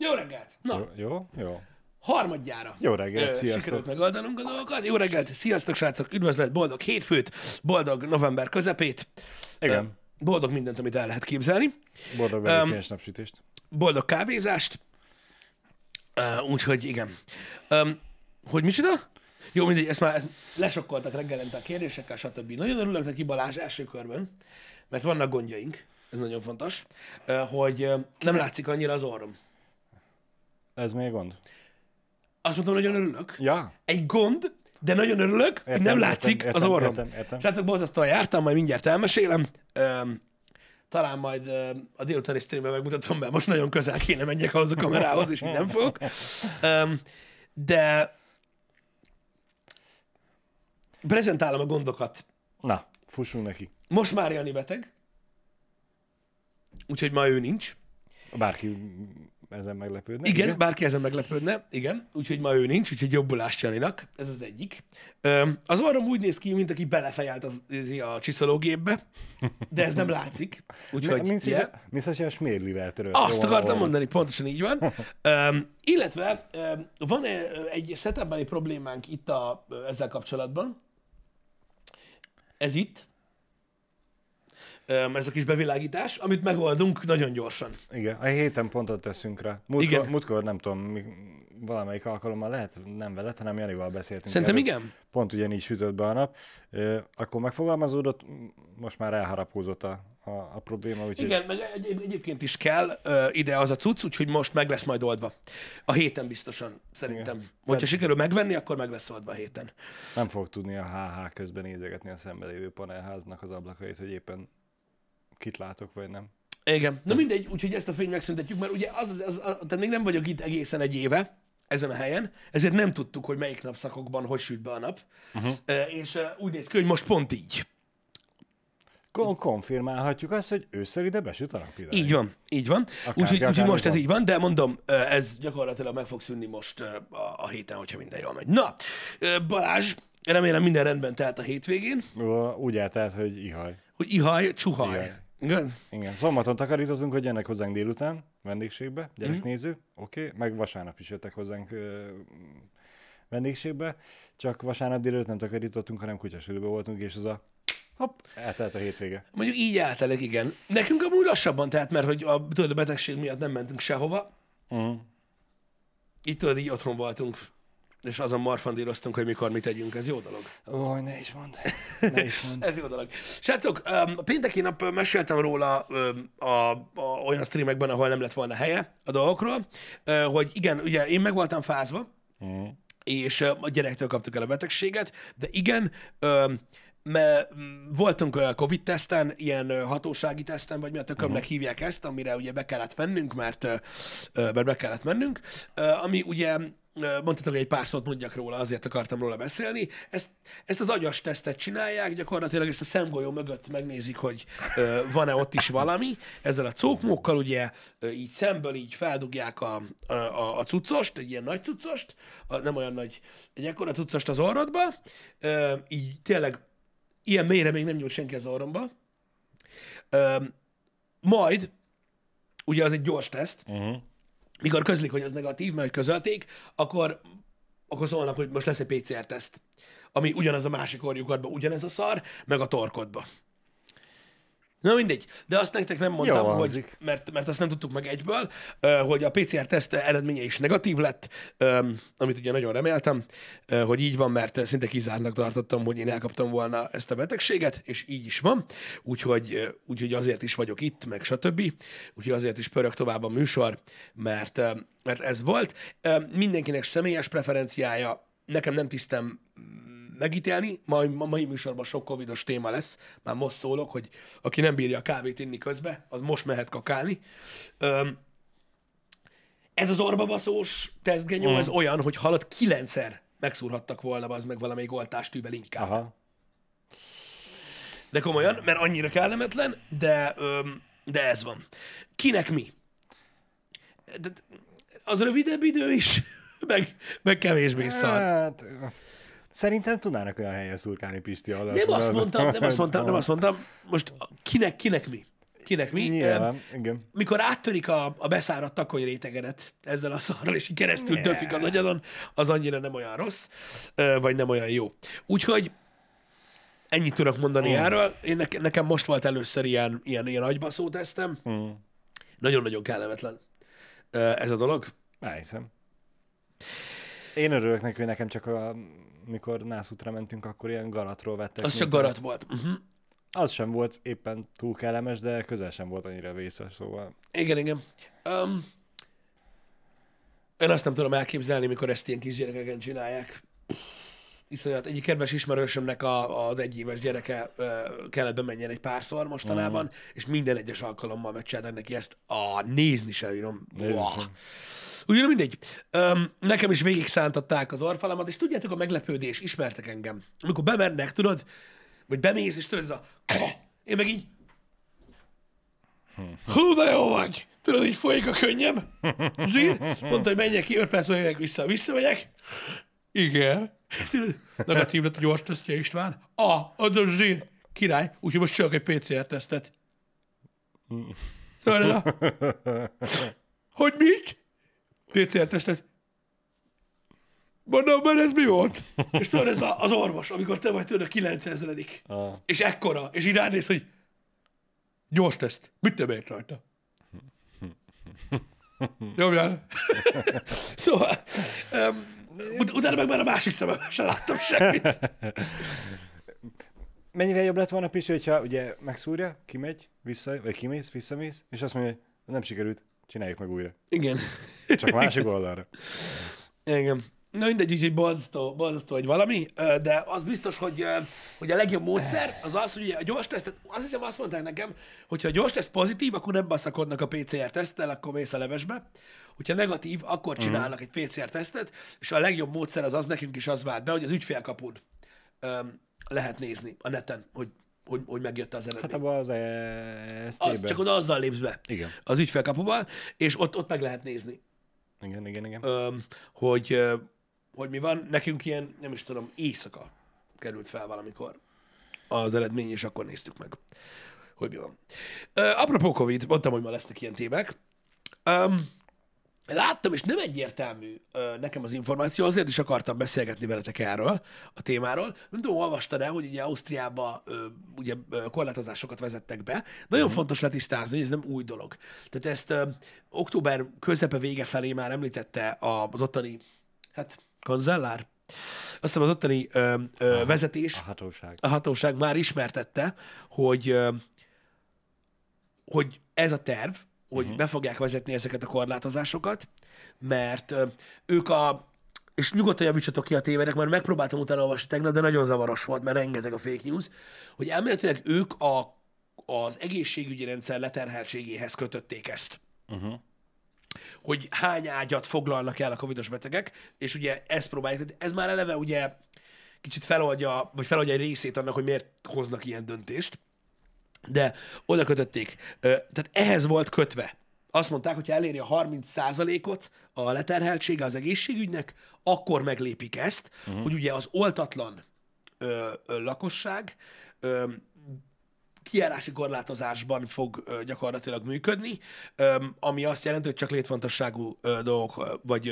Jó reggelt! Na. Jó, jó. jó. Harmadjára. Jó reggelt, sziasztok. Sikerült megoldanunk a dolgokat. Jó reggelt, sziasztok srácok, üdvözlet, boldog hétfőt, boldog november közepét. Igen. Boldog mindent, amit el lehet képzelni. Boldog um, napsütést. Boldog kávézást. Uh, úgyhogy igen. Um, hogy micsoda? Jó, mindegy, ezt már lesokkoltak reggelente a kérdésekkel, stb. Nagyon örülök neki Balázs első körben, mert vannak gondjaink, ez nagyon fontos, hogy nem látszik annyira az orrom. Ez még gond? Azt mondtam, nagyon örülök. Ja. Egy gond, de nagyon örülök, értem, hogy nem látszik értem, az orrom. Értem, értem. Srácok, bozasztóan jártam, majd mindjárt elmesélem. Öm, talán majd öm, a délutáni streamben megmutatom, mert most nagyon közel kéne menjek ahhoz a kamerához, és így nem fogok. Öm, de prezentálom a gondokat. Na, fussunk neki. Most már Jani beteg, úgyhogy ma ő nincs. Bárki ezen meglepődne. Igen, igen, bárki ezen meglepődne, igen. Úgyhogy ma ő nincs, úgyhogy jobbulást Janinak. Ez az egyik. Az orrom úgy néz ki, mint aki belefejelt az, a csiszológépbe, de ez nem látszik. Úgyhogy, mint, yeah. Ja. mint hogy a smérlivel törött. Azt akartam mondani, pontosan így van. um, illetve um, van egy setup problémánk itt a, ezzel kapcsolatban. Ez itt ez a kis bevilágítás, amit megoldunk nagyon gyorsan. Igen, a héten pontot teszünk rá. Múltkor, igen. múltkor nem tudom, mi, valamelyik alkalommal lehet, nem veled, hanem Janival beszéltünk. Szerintem erről. igen. Pont ugyanígy sütött be a nap. Akkor megfogalmazódott, most már elharapózott a, a, a probléma. Úgyhogy... Igen, meg egy, egyébként is kell ö, ide az a cucc, úgyhogy most meg lesz majd oldva. A héten biztosan, szerintem. Igen. Hogyha Te... sikerül megvenni, akkor meg lesz oldva a héten. Nem fog tudni a HH közben nézegetni a szembelévő panelháznak az ablakait, hogy éppen kit látok, vagy nem. Igen. Na ez... mindegy, úgyhogy ezt a fényt megszüntetjük, mert ugye az, az, az, az tehát még nem vagyok itt egészen egy éve, ezen a helyen, ezért nem tudtuk, hogy melyik napszakokban hogy süt be a nap. Uh-huh. És úgy néz ki, hogy most pont így. Kon- konfirmálhatjuk azt, hogy ősszel ide besüt a nap Így van, így van. Úgyhogy úgy, most van. ez így van, de mondom, ez gyakorlatilag meg fog szűnni most a, a héten, hogyha minden jól megy. Na, Balázs, remélem minden rendben telt a hétvégén. Ó, úgy eltelt, hogy ihaj. Hogy ihaj, csuhaj. Ihaj. Igaz? Igen. Szombaton szóval takarítottunk, hogy jönnek hozzánk délután vendégségbe, gyereknéző, mhm. mm-hmm. oké, okay. meg vasárnap is jöttek hozzánk ö, vendégségbe, csak vasárnap délután nem takarítottunk, hanem kutyasülőben voltunk, és az a Hopp, eltelt a hétvége. Mondjuk így eltelek, igen. Nekünk amúgy lassabban tehát, mert hogy a, tudod, a betegség miatt nem mentünk sehova. Uh-huh. Itt tudod, így otthon voltunk és azon marfandíroztunk, hogy mikor mit tegyünk. Ez jó dolog. Ó, ne is mondd. Ne is mondd. Ez jó dolog. Srácok, a pénteki nap meséltem róla a, a, a, olyan streamekben, ahol nem lett volna helye a dolgokról, hogy igen, ugye én meg voltam fázva, mm. és a gyerektől kaptuk el a betegséget, de igen, mert voltunk COVID-teszten, ilyen hatósági teszten, vagy mi a tökömnek uh-huh. hívják ezt, amire ugye be kellett mennünk, mert, mert be kellett mennünk, ami ugye mondtatok, hogy egy pár szót mondjak róla, azért akartam róla beszélni. Ezt, ezt az agyas tesztet csinálják, gyakorlatilag ezt a szemgolyó mögött megnézik, hogy van-e ott is valami. Ezzel a cókmókkal ugye így szemből így feldugják a, a, a, cuccost, egy ilyen nagy cuccost, a, nem olyan nagy, egy ekkora cuccost az orrodba, így tényleg ilyen mélyre még nem nyúl senki az orromba. majd, ugye az egy gyors teszt, uh-huh mikor közlik, hogy az negatív, mert közölték, akkor, akkor szólnak, hogy most lesz egy PCR-teszt, ami ugyanaz a másik orjukatban, ugyanez a szar, meg a torkodba. Na mindegy, de azt nektek nem mondtam, Jó, hogy, mert, mert azt nem tudtuk meg egyből, hogy a PCR-teszt eredménye is negatív lett, amit ugye nagyon reméltem, hogy így van, mert szinte kizárnak tartottam, hogy én elkaptam volna ezt a betegséget, és így is van, úgyhogy, úgyhogy azért is vagyok itt, meg stb. Úgyhogy azért is pörög tovább a műsor, mert, mert ez volt. Mindenkinek személyes preferenciája, nekem nem tisztem megítélni. Ma, ma mai műsorban sok covidos téma lesz. Már most szólok, hogy aki nem bírja a kávét inni közbe, az most mehet kakálni. Öm, ez az orbabaszós tesztgenyó, mm. ez olyan, hogy halad kilencszer megszúrhattak volna az meg valamelyik oltástűvel inkább. Aha. De komolyan, mert annyira kellemetlen, de, öm, de ez van. Kinek mi? De az rövidebb idő is, meg, meg kevésbé szar. Hát... Szerintem tudnának olyan helyen szurkálni Pisti alatt. Nem azt mondtam, nem azt mondtam, nem azt mondtam. Most kinek, kinek mi? Kinek mi? Nyilván, igen. Mikor áttörik a, a beszáradt takony rétegedet ezzel a szarral, és keresztül döfik az agyadon, az annyira nem olyan rossz, vagy nem olyan jó. Úgyhogy ennyit tudok mondani mm. erről. Én ne, nekem most volt először ilyen, ilyen, ilyen agybaszó tesztem. Mm. Nagyon-nagyon kellemetlen ez a dolog. Elhiszem. Én örülök neki, hogy nekem csak a mikor Nászutra mentünk, akkor ilyen garatról vettek. Az csak garat volt. Uh-huh. Az sem volt éppen túl kellemes, de közel sem volt annyira vészes, szóval. Igen, igen. Um, én azt nem tudom elképzelni, mikor ezt ilyen kisgyerekeken csinálják iszonyat, egyik kedves ismerősömnek a, az egyéves gyereke kellett bemenjen egy párszor mostanában, uh-huh. és minden egyes alkalommal megcsináltak neki ezt. A, nézni sem írom. Ugyan mindegy. Öm, nekem is végig szántották az orfalamat, és tudjátok a meglepődés, ismertek engem. Amikor bemennek, tudod, vagy bemész, és tudod, ez a... Én meg így... Hm. Hú, de jó vagy! Tudod, így folyik a könnyem. Zsír. Mondta, hogy menjek ki, öt perc, vissza, visszamegyek. Igen. Negatív lett a gyors tesztje István. A, a zsír. Király, úgyhogy most csak egy PCR-tesztet. Hogy mit? PCR-tesztet. Mondom, mert ez mi volt? És tudod, ez a, az orvos, amikor te vagy tőle a 9000 ah. És ekkora, és így ránéz, hogy gyors teszt, mit te ért rajta? Jobbjál. szóval, um, Ut- utána meg már a másik szemem sem láttam semmit. Mennyire jobb lett volna Pisi, hogyha ugye megszúrja, kimegy, vissza, vagy kimész, visszamész, és azt mondja, hogy nem sikerült, csináljuk meg újra. Igen. Csak másik oldalra. Igen. Na mindegy, úgyhogy borzasztó, borzasztó, hogy valami, de az biztos, hogy, hogy a legjobb módszer az az, hogy a gyors tesztet, azt hiszem azt mondták nekem, hogy ha a gyors teszt pozitív, akkor nem baszakodnak a PCR tesztel, akkor mész a levesbe. Hogyha negatív, akkor mhm. csinálnak uh-huh. egy PCR-tesztet, er és a legjobb módszer az az nekünk is az vált be, hogy az ügyfélkapun öm, lehet nézni a neten, hogy hogy, hogy megjött az eredmény. Hát abban az e- az, Csak oda azzal lépsz be. Igen. Az ügyfélkapuban, és ott, ott meg lehet nézni. Igen, igen, igen. Öm, hogy, hogy mi van, nekünk ilyen, nem is tudom, éjszaka került fel valamikor az eredmény, és akkor néztük meg, hogy mi van. apropó Covid, mondtam, hogy ma lesznek ilyen témák. Öm, láttam, és nem egyértelmű ö, nekem az információ, azért is akartam beszélgetni veletek erről a témáról. Nem tudom, olvastad el, hogy ugye Ausztriába ö, ugye ö, korlátozásokat vezettek be. Nagyon mm. fontos letisztázni, hogy ez nem új dolog. Tehát ezt ö, október közepe vége felé már említette az ottani, hát konzellár? azt hiszem az ottani ö, ö, a, vezetés, a hatóság. a hatóság már ismertette, hogy ö, hogy ez a terv, hogy uh-huh. be fogják vezetni ezeket a korlátozásokat, mert ők a, és nyugodtan javítsatok ki a tévedek, mert megpróbáltam utána olvasni tegnap, de nagyon zavaros volt, mert rengeteg a fake news, hogy elméletileg ők a, az egészségügyi rendszer leterheltségéhez kötötték ezt. Uh-huh. Hogy hány ágyat foglalnak el a covidos betegek, és ugye ezt próbálják, ez már eleve ugye kicsit feloldja, vagy feloldja egy részét annak, hogy miért hoznak ilyen döntést de oda kötötték. Tehát ehhez volt kötve. Azt mondták, hogy eléri a 30%-ot a leterheltsége az egészségügynek, akkor meglépik ezt, uh-huh. hogy ugye az oltatlan ö, ö, lakosság ö, kiárási korlátozásban fog ö, gyakorlatilag működni, ö, ami azt jelenti, hogy csak létfontosságú ö, dolgok, vagy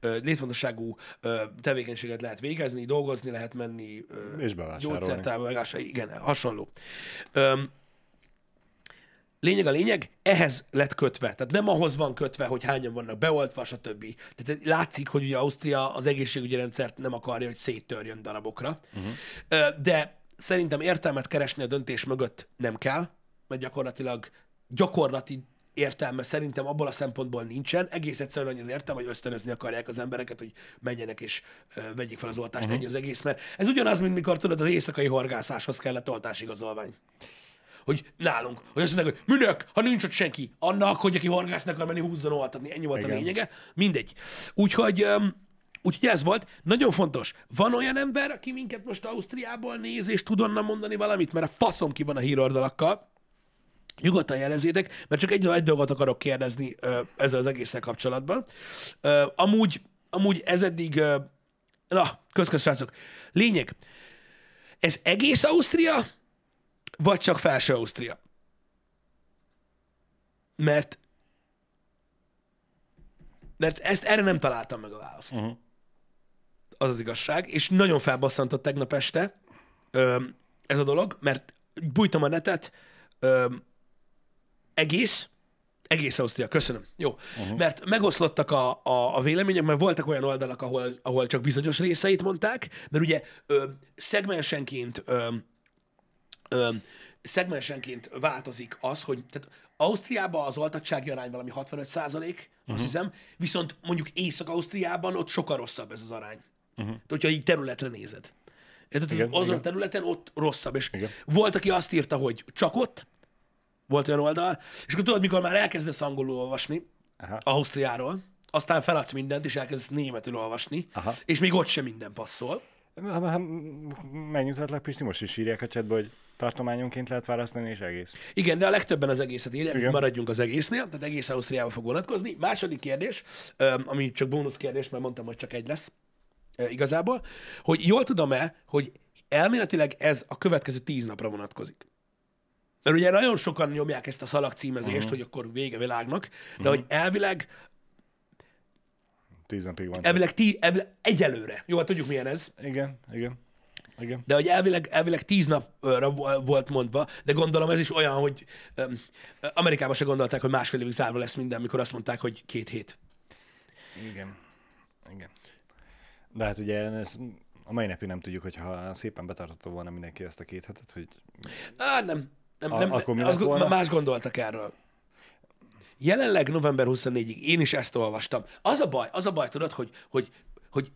ö, létfontosságú ö, tevékenységet lehet végezni, dolgozni lehet menni. Ö, és bevásárolni. Gyógyszertárba, igen, hasonló. Ö, lényeg a lényeg, ehhez lett kötve. Tehát nem ahhoz van kötve, hogy hányan vannak beoltva, stb. Tehát látszik, hogy ugye Ausztria az egészségügyi rendszert nem akarja, hogy széttörjön darabokra. Uh-huh. De szerintem értelmet keresni a döntés mögött nem kell, mert gyakorlatilag gyakorlati értelme szerintem abból a szempontból nincsen. Egész egyszerűen annyi az értelme, hogy ösztönözni akarják az embereket, hogy menjenek és vegyék fel az oltást, uh-huh. ennyi az egész, mert ez ugyanaz, mint mikor tudod, az éjszakai horgászáshoz kellett oltásigazolvány hogy nálunk, hogy azt mondják, hogy műnök, ha nincs ott senki, annak, hogy aki horgásznak akar menni, húzzon oltatni. Ennyi volt Igen. a lényege. Mindegy. Úgyhogy, úgyhogy ez volt. Nagyon fontos. Van olyan ember, aki minket most Ausztriából néz, és tud onnan mondani valamit, mert a faszom ki van a híroldalakkal. Nyugodtan jelezétek, mert csak egy, egy dolgot akarok kérdezni ö, ezzel az egésszel kapcsolatban. Ö, amúgy, amúgy ez eddig... Ö, na, közköz srácok. Lényeg. Ez egész Ausztria, vagy csak Felső Ausztria. Mert mert ezt erre nem találtam meg a választ. Uh-huh. Az az igazság, és nagyon a tegnap este ö, ez a dolog, mert bújtam a netet, ö, egész, egész Ausztria, köszönöm. Jó. Uh-huh. Mert megoszlottak a, a, a vélemények, mert voltak olyan oldalak, ahol, ahol csak bizonyos részeit mondták, mert ugye ö, szegmensenként ö, ö, szegmensenként változik az, hogy tehát Ausztriában az oltottsági arány valami 65 százalék, uh-huh. azt mhm. hiszem, viszont mondjuk Észak-Ausztriában ott sokkal rosszabb ez az arány. Uh-huh. Tehát, hogyha így területre nézed. Tehát igen, azon igen. a területen ott rosszabb. És igen. volt, aki azt írta, hogy csak ott, volt olyan oldal, és akkor tudod, mikor már elkezdesz angolul olvasni, Aha. Ausztriáról, aztán feladsz mindent, és elkezdesz németül olvasni, Aha. és még ott sem minden passzol. Menjünk, hát, hát, hát Pisti most is írják a csetbe, hogy tartományonként lehet választani, és egész. Igen, de a legtöbben az egészet írják, Igen. maradjunk az egésznél, tehát egész Ausztriába fog vonatkozni. Második kérdés, ami csak bónusz kérdés, mert mondtam, hogy csak egy lesz igazából, hogy jól tudom-e, hogy elméletileg ez a következő tíz napra vonatkozik. Mert ugye nagyon sokan nyomják ezt a címezést, uh-huh. hogy akkor vége világnak, de uh-huh. hogy elvileg Tíz napig van. Elvileg, tí, elvileg egyelőre. Jó, hát tudjuk milyen ez. Igen, igen. Igen. De hogy elvileg, elvileg tíz napra volt mondva, de gondolom ez is olyan, hogy um, Amerikában se gondolták, hogy másfél évig zárva lesz minden, mikor azt mondták, hogy két hét. Igen. Igen. De hát ugye ez a mai napig nem tudjuk, hogyha szépen betartotta volna mindenki ezt a két hetet, hogy... Á, nem. Nem, nem, a, akkor mi volna? Más gondoltak erről. Jelenleg november 24-ig én is ezt olvastam. Az a baj, az a baj, tudod, hogy, hogy, hogy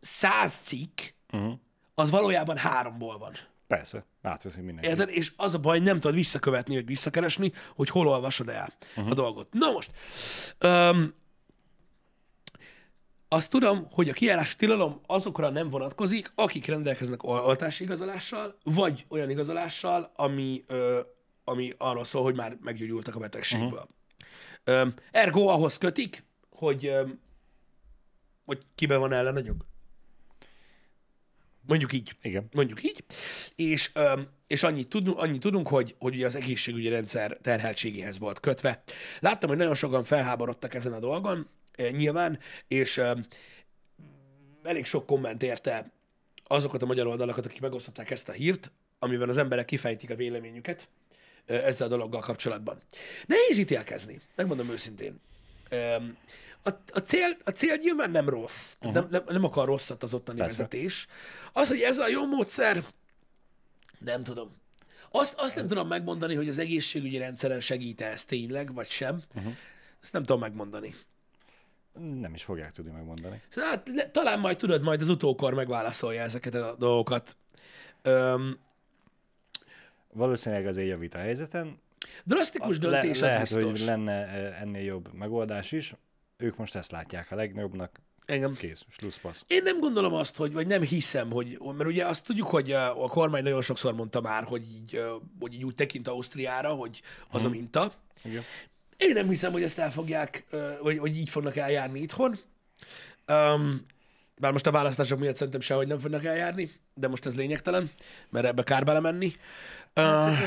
száz cikk, uh-huh az valójában háromból van. Persze, átveszi mindenki. Érted? És az a baj, nem tudod visszakövetni, vagy visszakeresni, hogy hol olvasod el uh-huh. a dolgot. Na most, um, azt tudom, hogy a kiárási tilalom azokra nem vonatkozik, akik rendelkeznek oltási igazolással, vagy olyan igazolással, ami, ö, ami arról szól, hogy már meggyógyultak a betegségből. Uh-huh. Ö, ergo ahhoz kötik, hogy, ö, hogy kiben van ellenanyag. Mondjuk így. Igen. Mondjuk így. És, és annyit, tudunk, annyit tudunk, hogy, hogy ugye az egészségügyi rendszer terheltségéhez volt kötve. Láttam, hogy nagyon sokan felháborodtak ezen a dolgon, nyilván, és elég sok komment érte azokat a magyar oldalakat, akik megosztották ezt a hírt, amiben az emberek kifejtik a véleményüket ezzel a dologgal kapcsolatban. Nehéz ítélkezni, megmondom őszintén a, a, cél, a cél nyilván nem rossz. Uh-huh. Nem, nem, nem akar rosszat az ottani Persze. vezetés. Az, hogy ez a jó módszer, nem tudom. Azt, azt nem tudom megmondani, hogy az egészségügyi rendszeren segít ez tényleg, vagy sem. Uh-huh. Ezt nem tudom megmondani. Nem is fogják tudni megmondani. Hát, le, talán majd tudod, majd az utókor megválaszolja ezeket a dolgokat. Öm, Valószínűleg azért javít a helyzeten. Drasztikus döntés le, az lehet, biztos. hogy lenne ennél jobb megoldás is, ők most ezt látják a legnagyobbnak, Engem. Kész, slusszpassz. Én nem gondolom azt, hogy, vagy nem hiszem, hogy, mert ugye azt tudjuk, hogy a, a kormány nagyon sokszor mondta már, hogy így, hogy így úgy tekint Ausztriára, hogy az hmm. a mhm. minta. Igen. Én nem hiszem, hogy ezt el fogják, vagy, hogy így fognak eljárni itthon. Um, bár most a választások miatt szerintem sehogy nem fognak eljárni, de most ez lényegtelen, mert ebbe kár belemenni. Uh,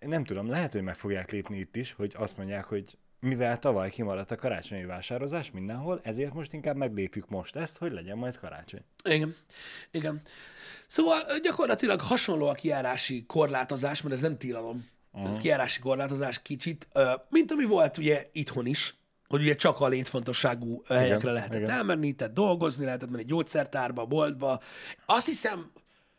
nem tudom, lehet, hogy meg fogják lépni itt is, hogy azt mondják, hogy mivel tavaly kimaradt a karácsonyi vásározás mindenhol, ezért most inkább meglépjük most ezt, hogy legyen majd karácsony. Igen, igen. Szóval gyakorlatilag hasonló a kiárási korlátozás, mert ez nem tilalom. Uh-huh. Ez kiárási korlátozás kicsit, mint ami volt ugye itthon is, hogy ugye csak a létfontosságú helyekre lehetett igen. elmenni, tehát dolgozni lehetett menni gyógyszertárba, boltba. Azt hiszem,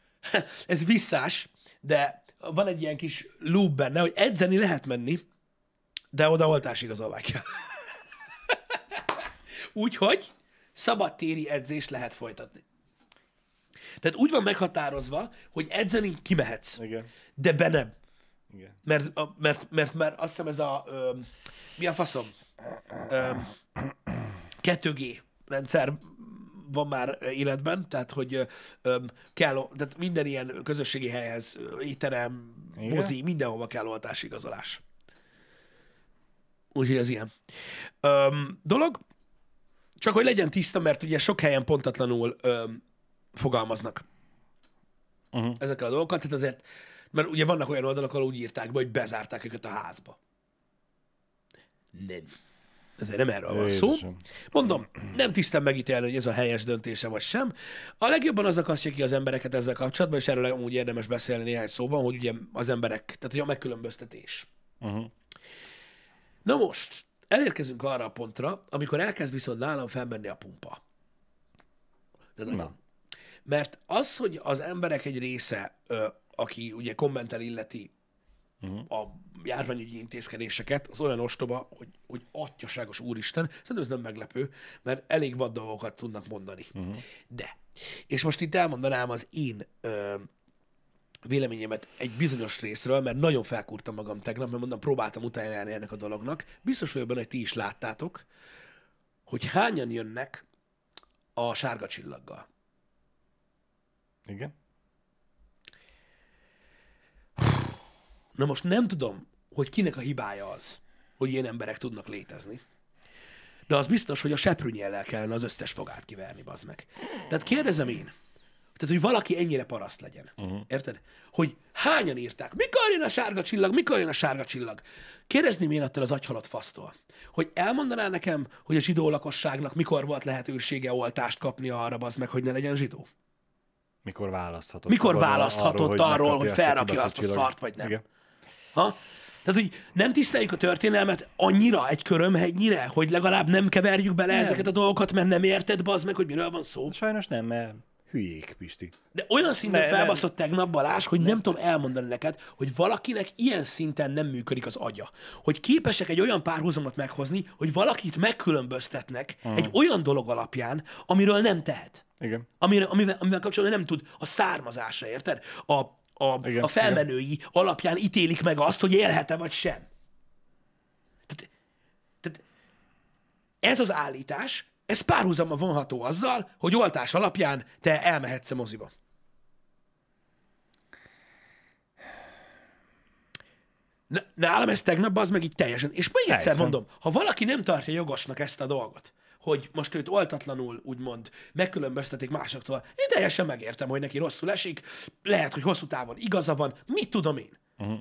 ez visszás, de van egy ilyen kis loop benne, hogy edzeni lehet menni, de oda oltás igazolvány kell. Úgyhogy szabadtéri edzést lehet folytatni. Tehát úgy van meghatározva, hogy edzeni kimehetsz, Igen. de be nem. Igen. Mert, a, mert, mert már azt hiszem ez a, ö, mi a faszom? Ö, 2G rendszer van már életben, tehát hogy ö, kell, tehát minden ilyen közösségi helyhez, étterem, mozi, mindenhova kell oltás igazolás. Úgyhogy ez ilyen öm, dolog. Csak hogy legyen tiszta, mert ugye sok helyen pontatlanul öm, fogalmaznak uh-huh. ezekkel a dolgokat. Tehát azért, mert ugye vannak olyan oldalak, ahol úgy írták be, hogy bezárták őket a házba. Nem. Ezért nem erről van szó. Mondom, nem tisztem megítélni, hogy ez a helyes döntése vagy sem. A legjobban az akasztja ki az embereket ezzel kapcsolatban, és erről úgy érdemes beszélni néhány szóban, hogy ugye az emberek, tehát hogy a megkülönböztetés. Uh-huh. Na most, elérkezünk arra a pontra, amikor elkezd viszont nálam felmenni a pumpa. De nagyon. Na. Mert az, hogy az emberek egy része, ö, aki ugye kommentel illeti uh-huh. a járványügyi intézkedéseket, az olyan ostoba, hogy, hogy atyaságos úristen, szerintem ez nem meglepő, mert elég vad dolgokat tudnak mondani. Uh-huh. De, és most itt elmondanám az én ö, véleményemet egy bizonyos részről, mert nagyon felkúrtam magam tegnap, mert mondom, próbáltam utána járni ennek a dolognak. Biztos vagyok benne, hogy ti is láttátok, hogy hányan jönnek a sárga csillaggal. Igen. Na most nem tudom, hogy kinek a hibája az, hogy ilyen emberek tudnak létezni. De az biztos, hogy a seprűnyellel kellene az összes fogát kiverni, bazd meg. Tehát kérdezem én, tehát, hogy valaki ennyire paraszt legyen. Uh-huh. Érted? Hogy hányan írták? Mikor jön a sárga csillag? Mikor jön a sárga csillag? Kérdezni én attól az agyhalott fasztól, hogy elmondaná nekem, hogy a zsidó lakosságnak mikor volt lehetősége oltást kapni arra, az meg, hogy ne legyen zsidó? Mikor választhatott? Mikor választhatott arról, arról, hogy, hogy felrakja azt a, a szart, vagy nem? Igen. Ha? Tehát, hogy nem tiszteljük a történelmet annyira egy körömhegynyire, hogy legalább nem keverjük bele nem. ezeket a dolgokat, mert nem érted, bazd meg, hogy miről van szó. Sajnos nem, mert Hülyék, Pisti. De olyan szinten ne, felbaszott tegnap Balázs, hogy nem. nem tudom elmondani neked, hogy valakinek ilyen szinten nem működik az agya. Hogy képesek egy olyan párhuzamot meghozni, hogy valakit megkülönböztetnek uh-huh. egy olyan dolog alapján, amiről nem tehet. Igen. Amivel, amivel, amivel kapcsolatban nem tud a származása, érted? A, a, igen, a felmenői igen. alapján ítélik meg azt, hogy élhet-e vagy sem. Tehát, tehát ez az állítás ez párhuzama vonható azzal, hogy oltás alapján te elmehetsz a moziba. Nálam ez tegnap az meg így teljesen. És még egyszer Helyszem. mondom, ha valaki nem tartja jogosnak ezt a dolgot, hogy most őt oltatlanul, úgymond, megkülönböztetik másoktól, én teljesen megértem, hogy neki rosszul esik, lehet, hogy hosszú távon igaza van, mit tudom én. Uh-huh.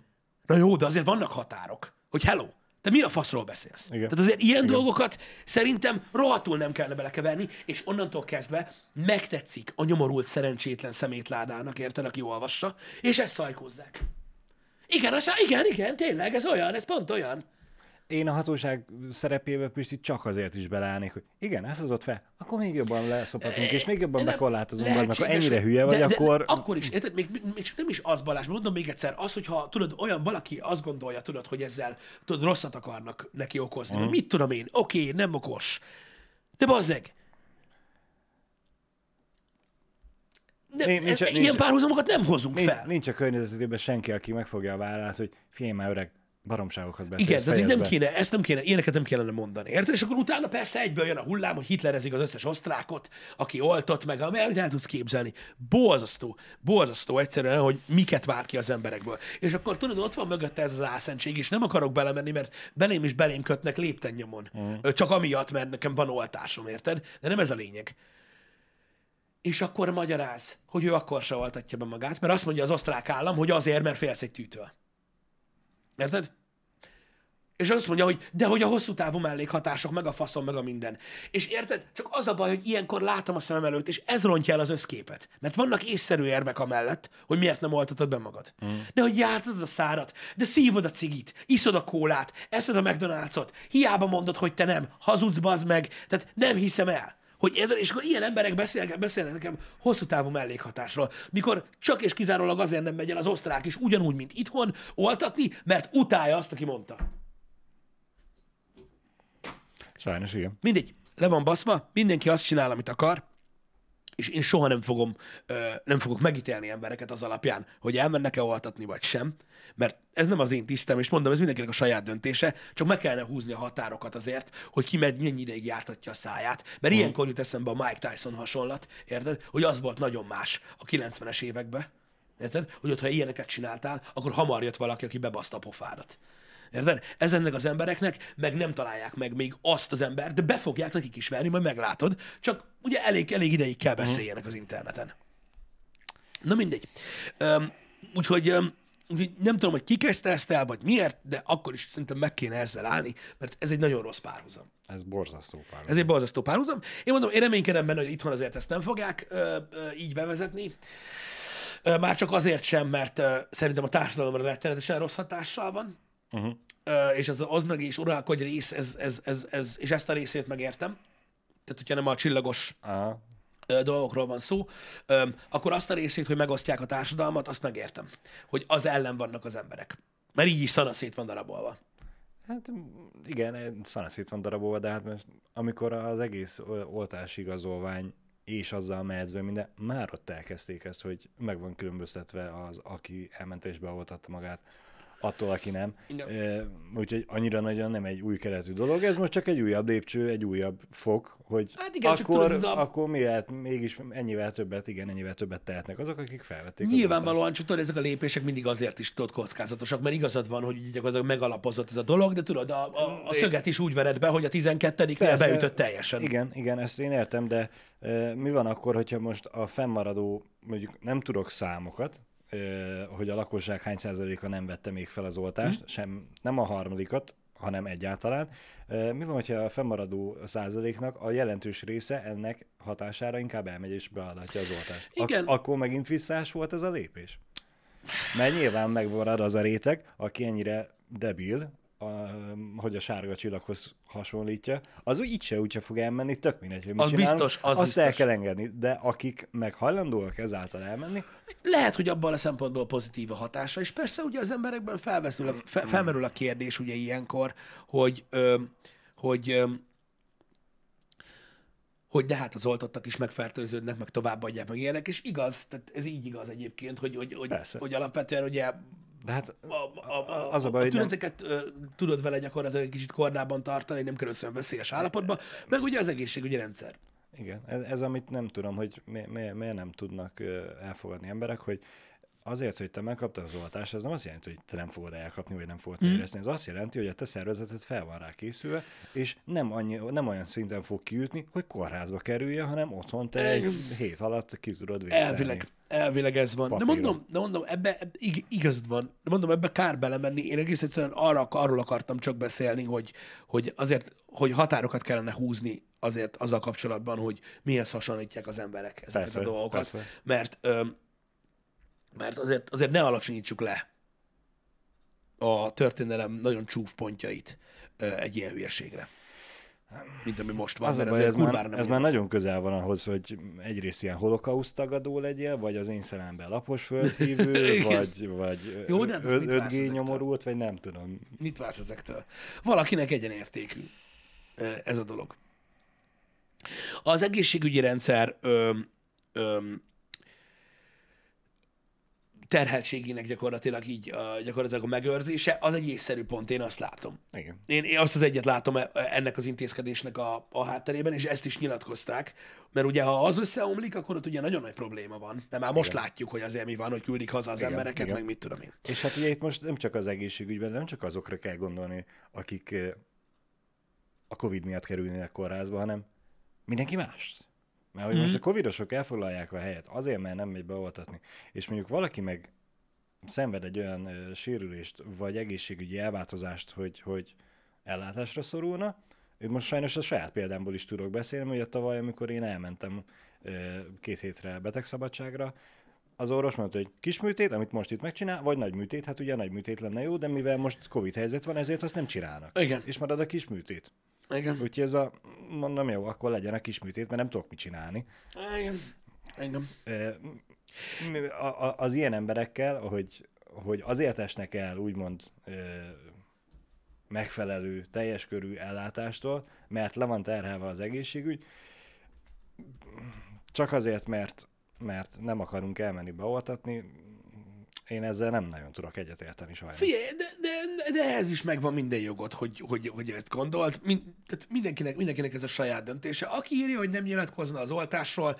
Na jó, de azért vannak határok, hogy hello, te mi a faszról beszélsz? Igen. Tehát azért ilyen Igen. dolgokat szerintem rohadtul nem kellene belekeverni, és onnantól kezdve megtetszik a nyomorult szerencsétlen szemétládának, érted, aki olvassa, és ezt szajkozzák. Igen, az, igen, igen, tényleg, ez olyan, ez pont olyan én a hatóság szerepébe Pisti csak azért is beleállnék, hogy igen, ezt hozott fel, akkor még jobban leszopatunk, és még jobban bekorlátozunk, mert akkor ennyire hülye vagy, de, de, akkor... akkor is, érted, még, még csak nem is az Balázs, mondom még egyszer, az, hogyha tudod, olyan valaki azt gondolja, tudod, hogy ezzel tudod, rosszat akarnak neki okozni, uh-huh. mit tudom én, oké, okay, nem okos, de bazzeg, Nem, nincs, nincs, ilyen párhuzamokat nem hozunk nincs, fel. Nincs a környezetében senki, aki megfogja a vállát, hogy fiam már öreg, baromságokat beszélsz. Igen, de nem kéne, ezt nem kéne, ilyeneket nem kellene mondani. Érted? És akkor utána persze egyből jön a hullám, hogy hitlerezik az összes osztrákot, aki oltott meg, amit el tudsz képzelni. Borzasztó, borzasztó egyszerűen, hogy miket vált ki az emberekből. És akkor tudod, ott van mögötte ez az álszentség, és nem akarok belemenni, mert belém is belém kötnek lépten nyomon. Mm. Csak amiatt, mert nekem van oltásom, érted? De nem ez a lényeg és akkor magyaráz, hogy ő akkor se oltatja be magát, mert azt mondja az osztrák állam, hogy azért, mert félsz egy tűtől. Érted? És azt mondja, hogy de hogy a hosszú távú mellékhatások, meg a faszom, meg a minden. És érted? Csak az a baj, hogy ilyenkor látom a szemem előtt, és ez rontja el az összképet. Mert vannak észszerű érvek amellett, hogy miért nem oltatod be magad. Mm. De hogy jártad a szárat, de szívod a cigit, iszod a kólát, eszed a McDonald'sot, hiába mondod, hogy te nem, hazudsz bazd meg, tehát nem hiszem el. Hogy, érted? és akkor ilyen emberek beszélnek, beszélnek nekem hosszú távú mellékhatásról, mikor csak és kizárólag azért nem megy el az osztrák is ugyanúgy, mint itthon, oltatni, mert utálja azt, aki mondta. Sajnos, igen. Mindegy, le van baszva, mindenki azt csinál, amit akar, és én soha nem fogom, nem fogok megítélni embereket az alapján, hogy elmennek-e oltatni vagy sem, mert ez nem az én tisztem, és mondom, ez mindenkinek a saját döntése, csak meg kellene húzni a határokat azért, hogy ki mennyi ideig jártatja a száját. Mert hmm. ilyenkor jut eszembe a Mike Tyson hasonlat, érted? Hogy az volt nagyon más a 90-es években, érted? Hogy ott, ha ilyeneket csináltál, akkor hamar jött valaki, aki bebaszta a pofádat. Érted? Ezennek az embereknek meg nem találják meg még azt az embert, de be fogják nekik is verni, majd meglátod. Csak ugye elég, elég ideig kell beszéljenek az interneten. Na mindegy. Üm, úgyhogy, üm, úgyhogy nem tudom, hogy ki kezdte ezt el, vagy miért, de akkor is szerintem meg kéne ezzel állni, mert ez egy nagyon rossz párhuzam. Ez borzasztó párhuzam. Ez egy borzasztó párhuzam. Én mondom, én reménykedem benne, hogy itthon azért ezt nem fogják ö, ö, így bevezetni. Ö, már csak azért sem, mert ö, szerintem a társadalomra rettenetesen rossz hatással van Uh-huh. és az az meg és uralkodj rész, ez, ez, ez, ez, és ezt a részét megértem. Tehát, hogyha nem a csillagos uh-huh. dolgokról van szó, akkor azt a részét, hogy megosztják a társadalmat, azt megértem, hogy az ellen vannak az emberek. Mert így is szanaszét van darabolva. Hát igen, eh, szanaszét van darabolva, de hát most, amikor az egész oltásigazolvány és azzal mehetsz be minden, már ott elkezdték ezt, hogy meg van különböztetve az, aki elmentésbe oltatta magát attól, aki nem. No. úgyhogy annyira nagyon nem egy új keretű dolog, ez most csak egy újabb lépcső, egy újabb fok, hogy hát igen, akkor, csak tudod, a... akkor miért mégis ennyivel többet, igen, ennyivel többet tehetnek azok, akik felvették. Nyilvánvalóan, csak tudod, ezek a lépések mindig azért is tudod kockázatosak, mert igazad van, hogy gyakorlatilag megalapozott ez a dolog, de tudod, a, a, a szöget is úgy vered be, hogy a 12-nél beütött teljesen. Igen, igen, ezt én értem, de mi van akkor, hogyha most a fennmaradó, mondjuk nem tudok számokat, hogy a lakosság hány százaléka nem vette még fel az oltást, mm. sem, nem a harmadikat, hanem egyáltalán. Mi van, hogyha a fennmaradó százaléknak a jelentős része ennek hatására inkább elmegy és beadatja az oltást? Igen. Ak- akkor megint visszás volt ez a lépés? Mert nyilván megvarad az a réteg, aki ennyire debil, a, hogy a sárga csillaghoz hasonlítja, az úgy se úgyse fog elmenni, tök mindegy, hogy mit az csinálunk. biztos, az Azt biztos. el kell engedni, de akik meg hajlandóak ezáltal elmenni. Lehet, hogy abban a szempontból pozitív a hatása, és persze ugye az emberekben felveszül a, fe, felmerül a kérdés ugye ilyenkor, hogy, ö, hogy ö, hogy de hát az oltottak is megfertőződnek, meg továbbadják, meg ilyenek, és igaz, tehát ez így igaz egyébként, hogy, hogy, hogy, hogy alapvetően ugye de hát a, a, a, az a baj, a tüneteket nem... tudod vele gyakorlatilag egy kicsit kordában tartani, nem kerülsz olyan veszélyes állapotba, meg ugye az egészségügyi rendszer. Igen, ez, ez amit nem tudom, hogy mi, mi, miért nem tudnak elfogadni emberek, hogy azért, hogy te megkaptad az oltást, ez nem azt jelenti, hogy te nem fogod elkapni, vagy nem fogod érezni. Mhm. Mm. Ez azt jelenti, hogy a te szervezeted fel van rá készülve, és nem, annyi, nem olyan szinten fog kiütni, hogy kórházba kerülje, hanem otthon te egy hét alatt ki tudod Elvileg, elvileg ez van. Papíron. De mondom, de mondom, ebbe ig, igazad van. De mondom, ebbe kár belemenni. Én egész egyszerűen arra, arról akartam csak beszélni, hogy, hogy azért, hogy határokat kellene húzni azért azzal kapcsolatban, hogy mihez hasonlítják az emberek ezeket persze, a dolgokat. Persze. Mert öm, mert azért, azért ne alacsonyítsuk le a történelem nagyon csúfpontjait egy ilyen hülyeségre mint ami most van. Az mert baj, ez, már, ez már nagyon közel van ahhoz, hogy egyrészt ilyen holokauszt tagadó legyél, vagy az én szerelemben lapos földhívő, vagy, vagy Jó, de hát ö, ö, 5G nyomorult, vagy nem tudom. Mit vársz ezektől? Valakinek egyenértékű ez a dolog. Az egészségügyi rendszer ö, ö, terheltségének gyakorlatilag így a, gyakorlatilag a megőrzése, az egy észszerű pont, én azt látom. Igen. Én, én azt az egyet látom e, e, ennek az intézkedésnek a, a hátterében, és ezt is nyilatkozták, mert ugye ha az összeomlik, akkor ott ugye nagyon nagy probléma van, mert már Igen. most látjuk, hogy azért mi van, hogy küldik haza az Igen. embereket, Igen. meg mit tudom én. És hát ugye itt most nem csak az egészségügyben, nem csak azokra kell gondolni, akik eh, a Covid miatt kerülnének kórházba, hanem mindenki más. Mert hogy mm. most mhm. a covidosok elfoglalják a helyet, azért, mert nem megy beoltatni. És mondjuk valaki meg szenved egy olyan ö, sérülést, vagy egészségügyi elváltozást, hogy, hogy ellátásra szorulna, én most sajnos a saját példámból is tudok beszélni, hogy a tavaly, amikor én elmentem két hétre betegszabadságra, az orvos mondta, hogy kis műtét, amit most itt megcsinál, vagy nagy műtét, hát ugye nagy műtét lenne jó, de mivel most Covid helyzet van, ezért azt nem csinálnak. Igen. És marad a kis műtét. Igen. Úgyhogy ez a, mondom, jó, akkor legyen a kis műtét, mert nem tudok mit csinálni. Igen. Igen. A, a, az ilyen emberekkel, hogy, hogy azért esnek el úgymond megfelelő, teljes körű ellátástól, mert le van terhelve az egészségügy, csak azért, mert mert nem akarunk elmenni beoltatni, én ezzel nem nagyon tudok egyetérteni sajnos. Fie, de, de, de ehhez is megvan minden jogod, hogy, hogy, hogy ezt gondolt. Mind, tehát mindenkinek, mindenkinek ez a saját döntése. Aki írja, hogy nem nyilatkozna az oltásról,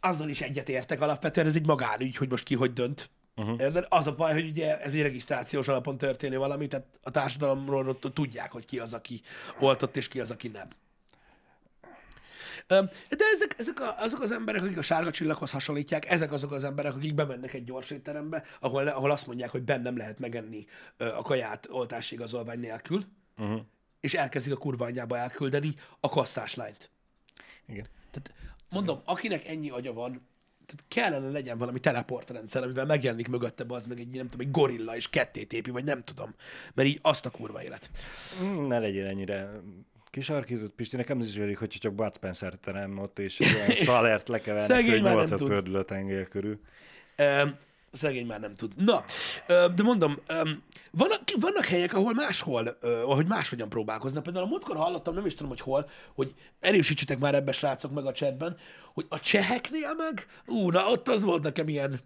azzal is egyetértek alapvetően, ez egy magánügy, hogy most ki hogy dönt. Uh-huh. Az a baj, hogy ugye ez egy regisztrációs alapon történő valami, tehát a társadalomról tudják, hogy ki az, aki oltott, és ki az, aki nem. De ezek, ezek a, azok az emberek, akik a sárga csillaghoz hasonlítják, ezek azok az emberek, akik bemennek egy gyors étterembe, ahol, ahol azt mondják, hogy bennem lehet megenni a kaját oltási igazolvány nélkül, uh-huh. és elkezdik a kurva anyjába elküldeni a kasszás lányt. Igen. Tehát mondom, Igen. akinek ennyi agya van, tehát kellene legyen valami teleportrendszer, amivel megjelenik mögötte az meg egy, nem tudom, egy gorilla, és ketté tépi, vagy nem tudom. Mert így azt a kurva élet. Mm, ne legyen ennyire Kisarkított Pisti, nekem ez is elég, hogyha csak Bud Spencer terem ott, és olyan salert lekevernek, hogy 8 pördül a tenger körül. Um, szegény már nem tud. Na, de mondom, vannak, vannak helyek, ahol máshol, ahogy máshogyan próbálkoznak. Például a múltkor hallottam, nem is tudom, hogy hol, hogy erősítsetek már ebbe, srácok, meg a csetben, hogy a cseheknél meg, ú, na ott az volt nekem ilyen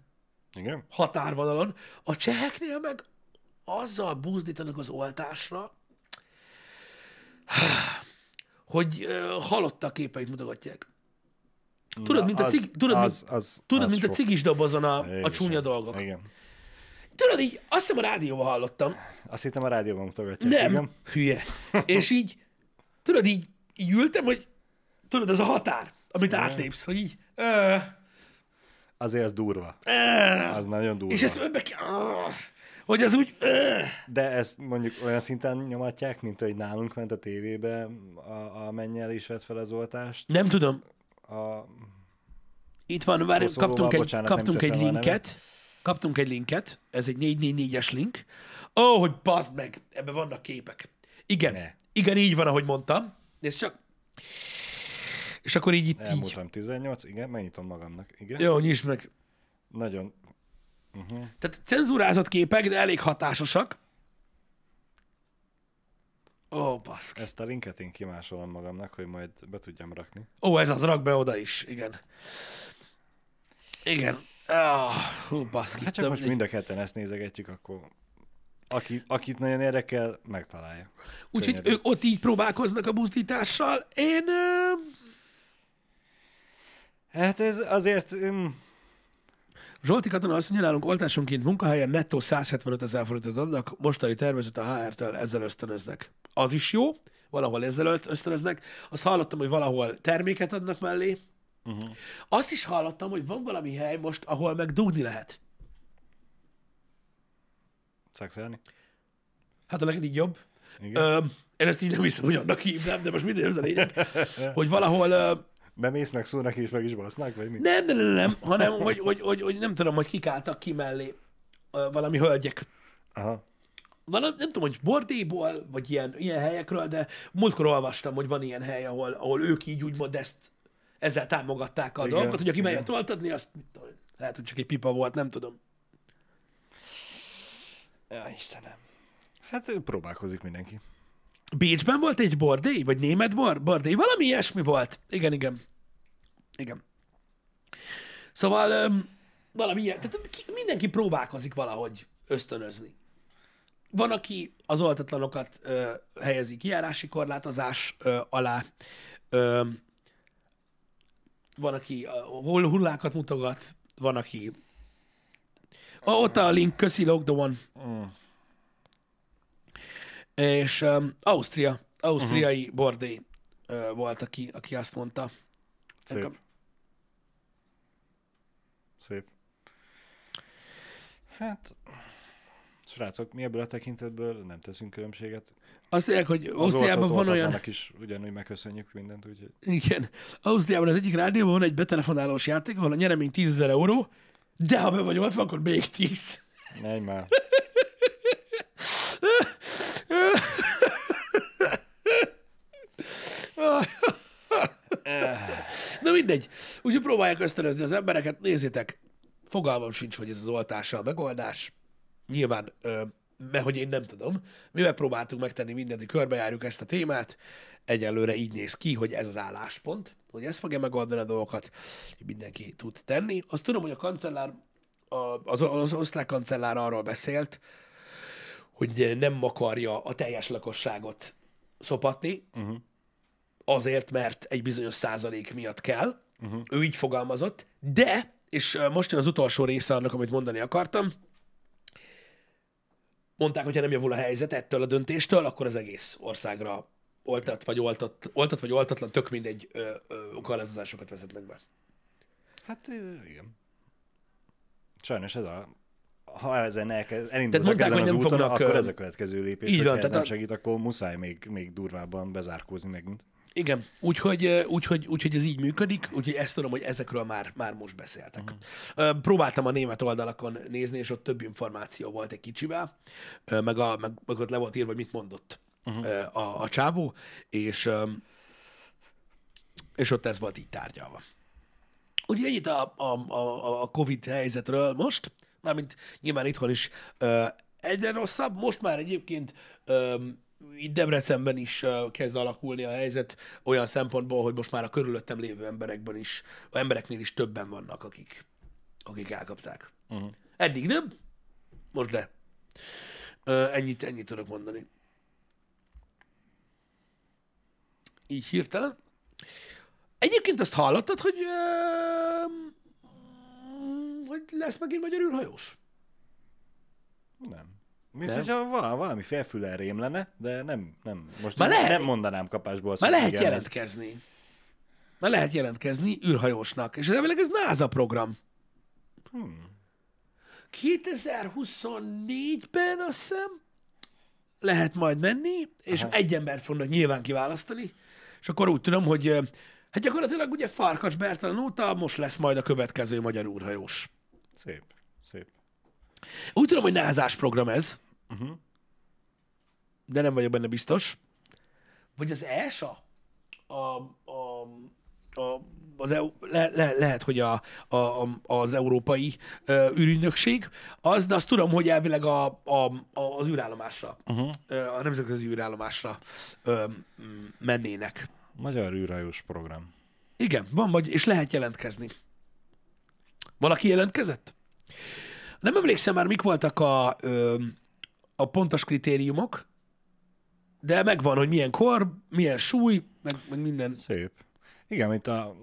Igen? határvonalon, a cseheknél meg azzal búzdítanak az oltásra, hogy halotta a képeit mutogatják. Tudod, mint, az, a, cig, tudod, az, mint, az, tudod, az mint a cigis dobozon a, a csúnya dolgok. Igen. Tudod, így azt hiszem a rádióban hallottam. Azt hittem a rádióban mutogatják. Nem, igen. hülye. És így, tudod, így, így ültem, hogy tudod, ez a határ, amit Igen. átlépsz, hogy így... Ö... Azért az durva. Ö... Az nagyon durva. És ezt ebbe ki hogy ez úgy... De ezt mondjuk olyan szinten nyomatják, mint hogy nálunk ment a tévébe a, a mennyel is vett fel az oltást. Nem tudom. A... Itt van, már szóval kaptunk, egy, bocsánat, kaptunk egy linket. Kaptunk egy linket, ez egy 444-es link. Ó, oh, hogy bazd meg, ebben vannak képek. Igen, ne. igen, így van, ahogy mondtam. Nézd csak. És akkor így itt Elmúltam így. 18, igen, megnyitom magamnak, igen. Jó, nyisd meg. Nagyon Uh-huh. Tehát cenzúrázott képek, de elég hatásosak. Ó, oh, baszk. Ezt a linket én kimásolom magamnak, hogy majd be tudjam rakni. Ó, ez az, rak be oda is, igen. Igen. Oh, hú, baszki. Hát csak most mind a ketten ezt nézegetjük, akkor aki, akit nagyon érdekel, megtalálja. Úgyhogy ők ott így próbálkoznak a buzdítással. Én... Hát ez azért... Mm, Zsolti Katona azt mondja, nálunk oltásonként munkahelyen nettó 175 ezer forintot adnak, mostani tervezőt a HR-től ezzel ösztönöznek. Az is jó, valahol ezzel ösztönöznek. Azt hallottam, hogy valahol terméket adnak mellé. Uh-huh. Azt is hallottam, hogy van valami hely most, ahol meg dugni lehet. Szexelni? Hát a neked így jobb. Igen. Ö, én ezt így nem hiszem, hogy annak hívnám, de most minden az a lényeg, hogy valahol Bemész, meg szólnak és meg is basznak, vagy mi? Nem, nem, nem, nem hanem hogy, hogy, hogy, hogy, nem tudom, hogy kik álltak ki mellé valami hölgyek. Aha. Valami, nem tudom, hogy bordéból, vagy ilyen, ilyen helyekről, de múltkor olvastam, hogy van ilyen hely, ahol, ahol ők így úgymond ezt, ezzel támogatták a igen, dolgot, hogy aki volt adni, azt mit tudom, lehet, hogy csak egy pipa volt, nem tudom. Ja, Istenem. Hát próbálkozik mindenki. Bécsben volt egy bordély, vagy német bor, bordély, valami ilyesmi volt. Igen, igen. Igen. Szóval öm, valami ilyen, tehát mindenki próbálkozik valahogy ösztönözni. Van, aki az oltatlanokat ö, helyezi kiárási korlátozás ö, alá, ö, van, aki hol hullákat mutogat, van, aki... Oh, ott a link, köszi, Logdoon. Mm. És um, Ausztria, ausztriai uh-huh. Mhm. bordé uh, volt, aki, aki azt mondta. Szép. Nekem. Szép. Hát, srácok, mi ebből a tekintetből nem teszünk különbséget. Azt mondják, hogy Ausztriában van olyan... is ugyanúgy megköszönjük mindent, úgyhogy... Igen. Ausztriában az egyik rádióban van egy betelefonálós játék, ahol a nyeremény 10 000 euró, de ha be vagy ott, akkor még 10. Menj már. Na mindegy. Úgyhogy próbálják ösztönözni az embereket. Nézzétek, fogalmam sincs, hogy ez az oltása a megoldás. Nyilván, mert hogy én nem tudom. Mi megpróbáltuk megtenni mindent, hogy körbejárjuk ezt a témát. Egyelőre így néz ki, hogy ez az álláspont, hogy ez fogja megoldani a dolgokat, hogy mindenki tud tenni. Azt tudom, hogy a kancellár, az, az osztrák kancellár arról beszélt, hogy nem akarja a teljes lakosságot szopatni, uh-huh. azért, mert egy bizonyos százalék miatt kell. Uh-huh. Ő így fogalmazott, de, és most jön az utolsó része annak, amit mondani akartam, mondták, hogy ha nem javul a helyzet ettől a döntéstől, akkor az egész országra oltat vagy, oltat, oltat vagy oltatlan, tök mindegy korlátozásokat vezetnek be. Hát igen. Sajnos ez a ha ezen elkezd, elindultak mondták, ezen az úton, fognak, akkor ez a következő lépés. Így van, ez nem a... segít, akkor muszáj még, még durvábban bezárkózni megint. Igen, úgyhogy, úgyhogy, úgyhogy ez így működik, úgyhogy ezt tudom, hogy ezekről már, már most beszéltek. Uh-huh. Próbáltam a német oldalakon nézni, és ott több információ volt egy kicsivel, meg, a, meg, meg ott le volt írva, hogy mit mondott uh-huh. a, a csávó, és, és ott ez volt így tárgyalva. Ugye ennyit a, a, a, a COVID helyzetről most. Mármint nyilván itthon is ö, egyre rosszabb. Most már egyébként ö, itt Debrecenben is uh, kezd alakulni a helyzet olyan szempontból, hogy most már a körülöttem lévő emberekben is, a embereknél is többen vannak, akik, akik elkapták. Uh-huh. Eddig nem, most de. Uh, ennyit, ennyit tudok mondani. Így hirtelen. Egyébként azt hallottad, hogy uh, hogy lesz megint magyar űrhajós? Nem. Mint hogyha val- valami felfüle rém lenne, de nem, nem. Most Már lehet, nem mondanám kapásból. Már lehet igen, jelentkezni. Ez. Már lehet jelentkezni űrhajósnak. És ez emlék, ez NASA program. Hmm. 2024-ben azt hiszem lehet majd menni, és Aha. egy embert fognak nyilván kiválasztani, és akkor úgy tudom, hogy hát gyakorlatilag ugye Farkas Bertalan óta most lesz majd a következő magyar úrhajós. Szép, szép. Úgy tudom, hogy názás program ez, uh-huh. de nem vagyok benne biztos. Vagy az ESA? A, a, a, az EU, le, le, lehet, hogy a, a, az európai ö, űrügynökség, az, de azt tudom, hogy elvileg a, a, a, az űrállomásra, uh-huh. a nemzetközi űrállomásra ö, mennének. Magyar űrhajós program. Igen, van, vagy, és lehet jelentkezni. Valaki jelentkezett? Nem emlékszem már, mik voltak a, ö, a pontos kritériumok, de megvan, hogy milyen kor, milyen súly, meg, meg minden. Szép. Igen, mint a,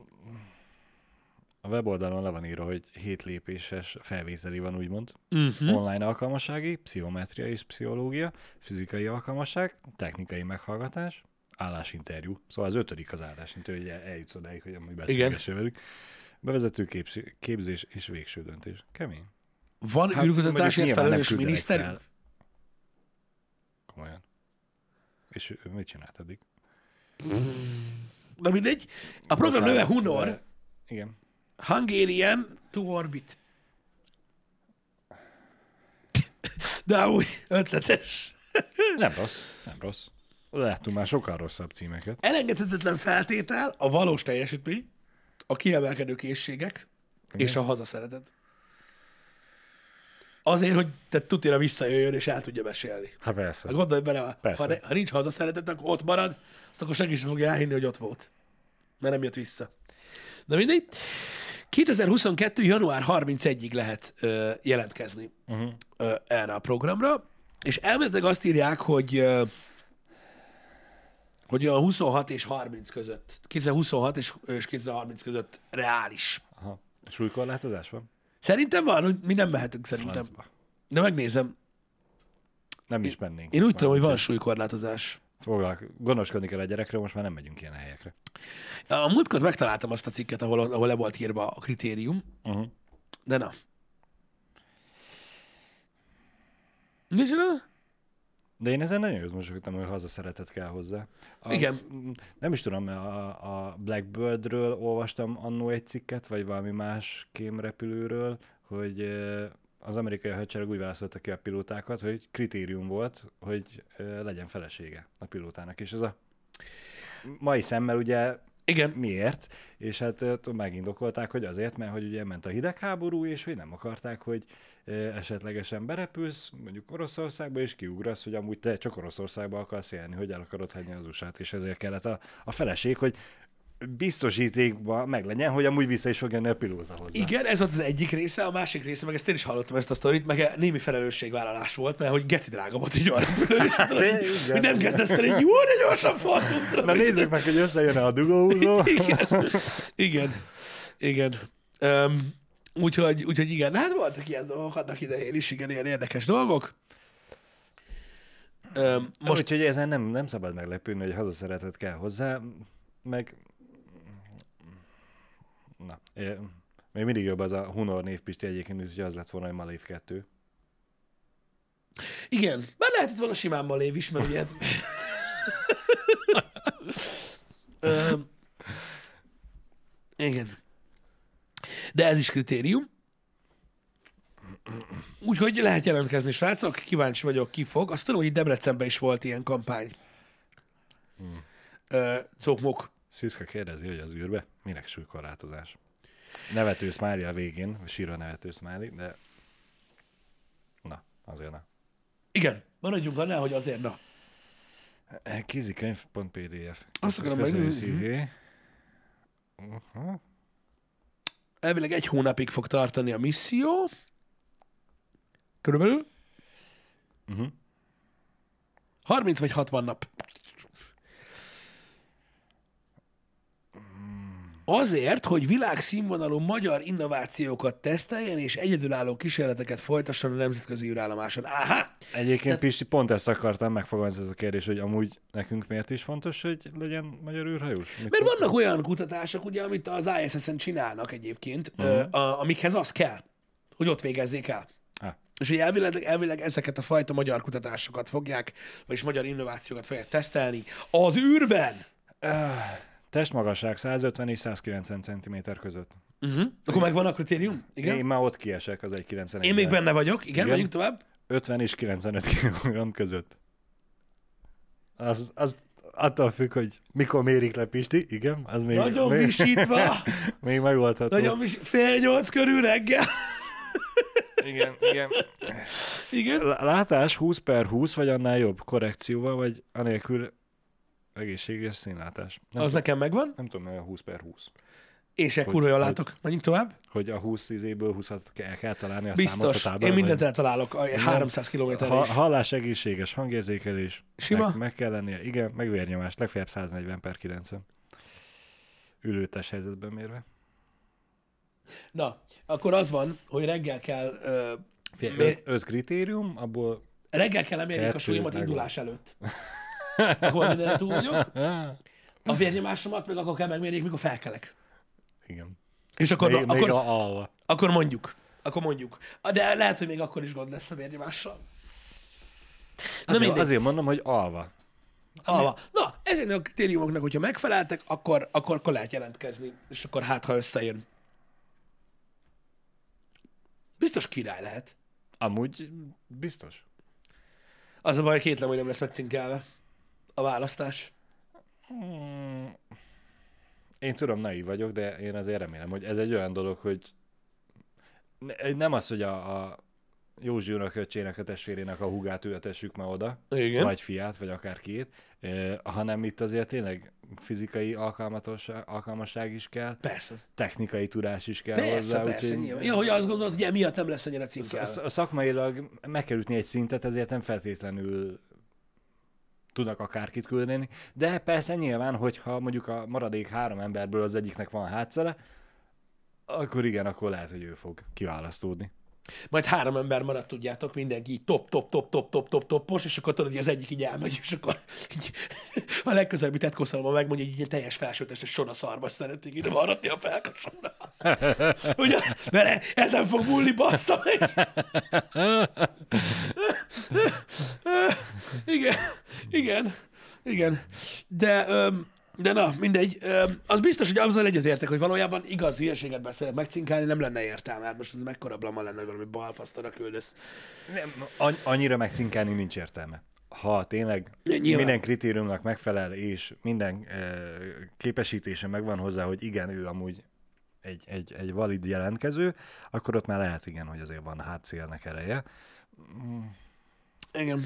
a weboldalon le van írva, hogy hét lépéses felvételi van, úgymond. Uh-huh. Online alkalmasági, pszichometria és pszichológia, fizikai alkalmasság, technikai meghallgatás, állásinterjú. Szóval az ötödik az állásinterjú, hogy eljutsz odáig, hogy amúgy beszélgessél velük. Bevezető képzés és végső döntés. Kemény. Van hát, űrkutatásért felelős miniszter? Komolyan. És mit csinált eddig? Na mindegy. A program neve Hunor. De... Igen. Hungarian to Orbit. De úgy, ötletes. Nem rossz, nem rossz. Láttunk már sokkal rosszabb címeket. Elengedhetetlen feltétel a valós teljesítmény a kiemelkedő készségek Igen. és a hazaszeretet. Azért, hogy te tutira visszajöjjön és el tudja mesélni. Hát persze. Hát gondolj bele, persze. Ha, ne, ha nincs hazaszeretet, akkor ott marad, azt akkor senki sem fogja elhinni, hogy ott volt. Mert nem jött vissza. Na mindegy. 2022. január 31-ig lehet ö, jelentkezni uh-huh. ö, erre a programra, és elméletileg azt írják, hogy ö, hogy a 26 és 30 között, 2026 és, és 2030 között reális. Aha. Súlykorlátozás van? Szerintem van, hogy mi nem mehetünk szerintem. Francba. De megnézem. Nem is mennénk. Én úgy tudom, hogy van súlykorlátozás. Foglalk. gondoskodni kell a gyerekre, most már nem megyünk ilyen helyekre. A múltkor megtaláltam azt a cikket, ahol, ahol le volt írva a kritérium, uh-huh. de na. Nézd de én ezen nagyon jól mosolyogtam, hogy szeretet kell hozzá. A, Igen. Nem is tudom, a, a Blackbirdről olvastam annó egy cikket, vagy valami más kémrepülőről, hogy az amerikai hadsereg úgy választotta ki a pilótákat, hogy kritérium volt, hogy legyen felesége a pilótának. És ez a mai szemmel ugye igen. Miért? És hát megindokolták, hogy azért, mert hogy ugye ment a hidegháború, és hogy nem akarták, hogy esetlegesen berepülsz, mondjuk Oroszországba, és kiugrasz, hogy amúgy te csak Oroszországba akarsz élni, hogy el akarod hagyni az usa és ezért kellett a, a feleség, hogy biztosítékban meg legyen, hogy amúgy vissza is fog jönni a pilóza hozzá. Igen, ez volt az egyik része, a másik része, meg ezt én is hallottam ezt a sztorit, meg némi felelősségvállalás volt, mert hogy geci drága volt egy olyan repülő, hát, hogy igen. nem kezdesz el egy jó, de gyorsan fordult. Na nézzük meg, hogy összejön-e a dugóhúzó. igen, igen. igen. Um, Úgyhogy, úgyhogy igen, hát voltak ilyen dolgok annak idején is, igen, ilyen érdekes dolgok. most... Úgyhogy ezen nem, nem szabad meglepülni, hogy hazaszeretet kell hozzá, meg... Na, még mindig jobb az a Hunor névpisti egyébként, hogy az lett volna, hogy Malév 2. Igen, már lehetett volna simán Malév is, mert ugye... igen. De ez is kritérium. Úgyhogy lehet jelentkezni, srácok. Kíváncsi vagyok, ki fog. Azt tudom, hogy Debrecenben is volt ilyen kampány. Hmm. cokmok. Sziszka kérdezi, hogy az űrbe minek súlykorlátozás? Nevető Smáli a végén, sírva nevető Smáli, de na, azért na. Igen, maradjunk annál, hogy azért na. Kézikönyv.pdf. Azt akarom megnézni. Mhm. Uh-huh. Mhm. Elvileg egy hónapig fog tartani a misszió. Körülbelül. Uh-huh. Mhm. 30 vagy 60 nap. Azért, hogy világszínvonalú magyar innovációkat teszteljen és egyedülálló kísérleteket folytasson a nemzetközi űrállomáson. Aha. Egyébként Tehát... Pisti, pont ezt akartam megfogalmazni ez a kérdés, hogy amúgy nekünk miért is fontos, hogy legyen magyar űrhajós? Mit Mert vannak mondani? olyan kutatások, ugye, amit az ISS-en csinálnak egyébként, uh-huh. a, amikhez az kell, hogy ott végezzék el. Ah. És hogy elvileg, elvileg ezeket a fajta magyar kutatásokat fogják, vagyis magyar innovációkat fogják tesztelni az űrben. Uh. Testmagasság 150 és 190 cm között. Uh-huh. Akkor megvan a kritérium? Igen? Én már ott kiesek az 1,91. Én még benne vagyok, igen, igen. megyünk tovább. 50 és 95 kg között. Az, az attól függ, hogy mikor mérik le Pisti, igen, az még... Nagyon még, visítva! még megoldható. Nagyon vis... fél nyolc körül reggel. igen, igen. Igen? Látás 20 per 20, vagy annál jobb korrekcióval, vagy anélkül egészséges színlátás. Nem az tudom, nekem megvan? Nem tudom, mert a 20 per 20. És ekkor jól látok. Menjünk tovább. Hogy a 20 izéből 20 kell, kell találni a Biztos. számot a táblán, Én mindent vagy... eltalálok a 300 km is. ha, Hallás egészséges, hangérzékelés. Sima? Meg, meg kell lennie. Igen, meg vérnyomás. Legfeljebb 140 per 90. Ülőtes helyzetben mérve. Na, akkor az van, hogy reggel kell... Ö, Fél, öt, öt kritérium, abból... Reggel kell lemérni a súlyomat indulás előtt. ahol mindenre túl vagyok. A vérnyomásomat meg akkor kell megmérjék, mikor felkelek. Igen. És akkor, még, akkor, még a akkor mondjuk. Akkor mondjuk. De lehet, hogy még akkor is gond lesz a vérnyomással. Na azért, azért mondom, hogy alva. Alva. Na, ezért a kritériumoknak, hogyha megfeleltek, akkor, akkor, akkor lehet jelentkezni, és akkor hát, ha összejön. Biztos király lehet. Amúgy biztos. Az a baj, kétlem, hogy nem lesz megcinkelve a választás? Hmm. Én tudom, naiv vagyok, de én azért remélem, hogy ez egy olyan dolog, hogy nem az, hogy a, a Józsi unoköcsének, a testvérének a hugát ültessük ma oda, Igen. vagy fiát, vagy akár két, eh, hanem itt azért tényleg fizikai alkalmasság is kell. Persze. Technikai tudás is kell persze, hozzá. Persze, úgy, nyilván. Ja, hogy azt gondolod, hogy emiatt nem lesz annyira címkel. Szakmailag meg kell ütni egy szintet, ezért nem feltétlenül tudnak akárkit küldeni, de persze nyilván, hogyha mondjuk a maradék három emberből az egyiknek van hátszere, akkor igen, akkor lehet, hogy ő fog kiválasztódni. Majd három ember maradt, tudjátok, mindenki így top, top, top, top, top, top, topos, és akkor tudod, hogy az egyik így elmegy, és akkor így, a legközelebbi koszalma megmondja, hogy így ilyen teljes felsőtestes sona szarvas szeretik ide maradni a felkasomra. Ugye? Mert ezen fog múlni, bassza meg. igen, igen, igen. De... Öm, de na, mindegy. Az biztos, hogy azzal egyetértek, hogy valójában igaz hülyeséget beszélek megcinkálni, nem lenne értelme. Hát most ez mekkora blama lenne, hogy valami balfasztara küldesz. Nem, annyira megcinkálni nincs értelme. Ha tényleg Nyilván. minden kritériumnak megfelel, és minden e, képesítése megvan hozzá, hogy igen, ő amúgy egy, egy, egy valid jelentkező, akkor ott már lehet igen, hogy azért van hátszélnek ereje. Mm. Igen.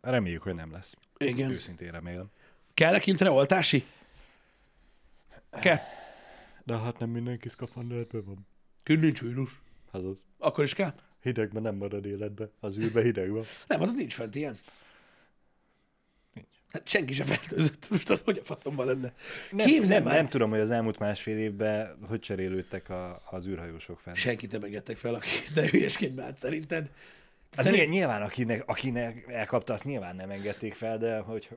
Reméljük, hogy nem lesz. Igen. Őszintén remélem. Kell-e kintre oltási? Kell. De hát nem mindenki szkafanderbe van. Kint nincs vírus. Az az. Akkor is kell? Hidegben nem marad életbe. Az űrbe hideg van. nem, hát nincs fent ilyen. Nincs. Hát senki sem fertőzött. Most az hogy a faszomban lenne? Nem, nem, nem, tudom, hogy az elmúlt másfél évben hogy cserélődtek a, az űrhajósok fel. Senkit nem engedtek fel, aki ne hülyeskedj már szerinted. Hát Szerint... nyilván, akinek, akinek elkapta, azt nyilván nem engedték fel, de hogy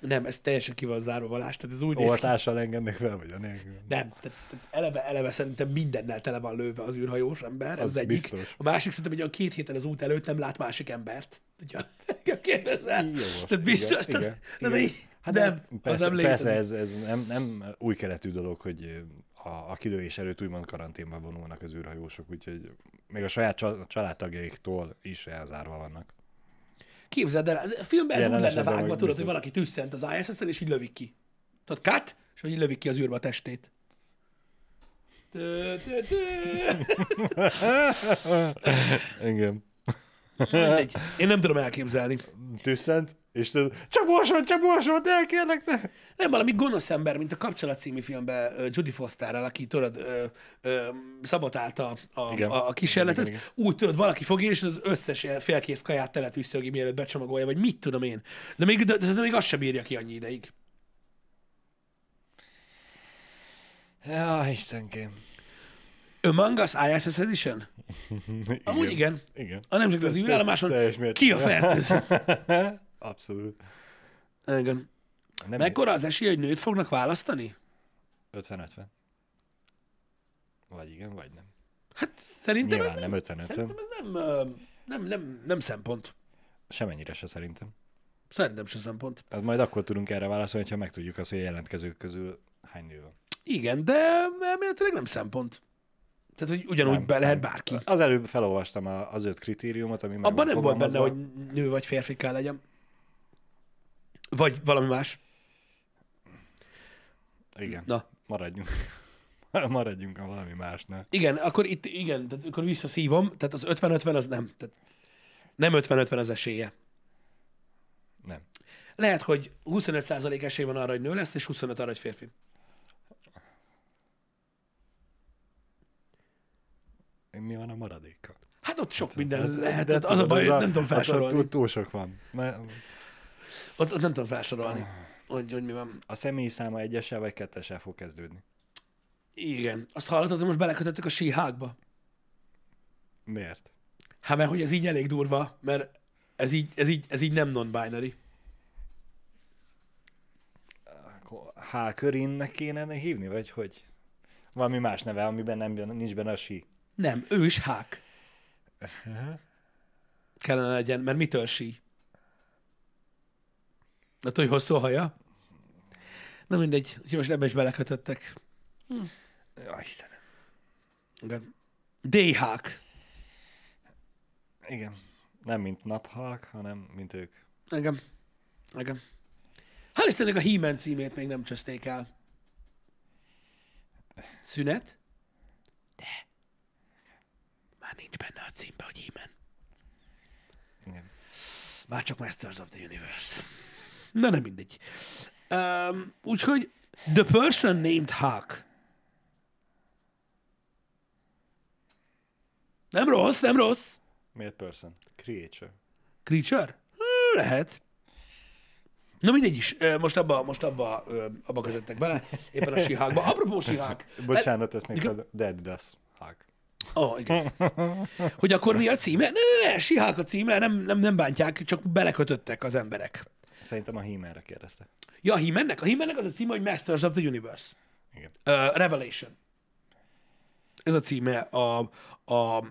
nem, ez teljesen ki van zárva valás. Tehát ez úgy Oltással néz ki... engednek fel, vagy a nélkül. Nem, tehát, tehát eleve, eleve szerintem mindennel tele van lőve az űrhajós ember, az, az egyik. Biztos. A másik szerintem, hogy a két héten az út előtt nem lát másik embert. Ugye, kérdezel? Jó, tehát biztos. Igen, tehát, igen, tehát, igen. Hát nem, persze, az nem Persze, ez, ez nem, nem új keletű dolog, hogy a, a kilőés előtt úgymond karanténban vonulnak az űrhajósok, úgyhogy még a saját családtagjaiktól is elzárva vannak. Képzeld el, a filmben ez Jelen úgy lenne vágva, tudod, hogy valaki tüsszent az ISS-en, és így lövik ki. Tudod, cut, és így lövik ki az űrbe a testét. Engem. Mindegy. Én nem tudom elképzelni. Tűszent, és tudod, csak borsod, csak borsod, kérlek, ne! Nem valami gonosz ember, mint a Kapcsolat című filmben Judy Fosterrel, aki tudod, szabotálta a, igen. a, a kísérletet. Igen, igen, igen. Úgy tudod, valaki fogja, és az összes félkész kaját telet teletűszögi, mielőtt becsomagolja, vagy mit tudom én. De még, de, de még azt sem bírja ki annyi ideig. Ja, Istenként. Among Us ISS Edition? igen. Amúgy igen. igen. A nemzetközi űrállomáson ki a fertőző? Abszolút. Igen. Nem Mekkora az esély, hogy nőt fognak választani? 50-50. Vagy igen, vagy nem. Hát szerintem Nyilván ez nem, nem 50 Szerintem ez nem, nem, nem, nem szempont. Semennyire se szerintem. Szerintem se szempont. Hát majd akkor tudunk erre válaszolni, ha megtudjuk azt, hogy a jelentkezők közül hány nő van. Igen, de elméletileg nem szempont. Tehát, hogy ugyanúgy nem, be lehet bárki. Az előbb felolvastam az öt kritériumot, ami Abban nem volt benne, hogy nő vagy férfi kell legyen. Vagy valami más. Igen. Na. Maradjunk. Maradjunk a valami másnál. Igen, akkor itt, igen, tehát akkor visszaszívom, tehát az 50-50 az nem. Tehát nem 50-50 az esélye. Nem. Lehet, hogy 25% esély van arra, hogy nő lesz, és 25 arra, hogy férfi. mi van a maradékkal? Hát ott sok hát, minden hát, lehet, hát, az a baj, nem tudom hát felsorolni. Hát, túl sok van. Ott, ott nem tudom felsorolni, hogy, hogy mi van. A személy száma egyesel vagy kettesel fog kezdődni. Igen. Azt hallottad, hogy most belekötöttek a síhákba? Miért? Hát mert hogy ez így elég durva, mert ez így, ez így, ez így nem non-binary. H körinnek kéne hívni, vagy hogy? Valami más neve, amiben nem, nincs benne a sí. Nem, ő is hák. Kellene legyen, mert mitől sí? Na tudod, hogy hosszú a haja? Na mindegy, hogy most ebbe is belekötöttek. Hm. Jaj, Istenem. Igen. D-hák. Igen. Nem mint naphák, hanem mint ők. Igen. Igen. Hál' Istennek a he címét még nem csözték el. Szünet? De. Már nincs benne a címbe, hogy Imen. Igen. Már csak Masters of the Universe. Na nem mindegy. Um, úgyhogy The Person Named Hulk. Nem rossz, nem rossz. Miért person? Creature. Creature? Lehet. Na mindegy is, most abba, most abba, abba kötöttek bele, éppen a sihák Apropó sihák. Bocsánat, ez még a Dead Dust Hulk. Ó, oh, igen. Hogy akkor mi a címe? Ne, ne, ne, sihák a címe, nem, nem, nem bántják, csak belekötöttek az emberek. Szerintem a Hímenre kérdezte. Ja, a Hímennek? A Hímennek az a címe, hogy Masters of the Universe. Igen. Uh, Revelation. Ez a címe a, a,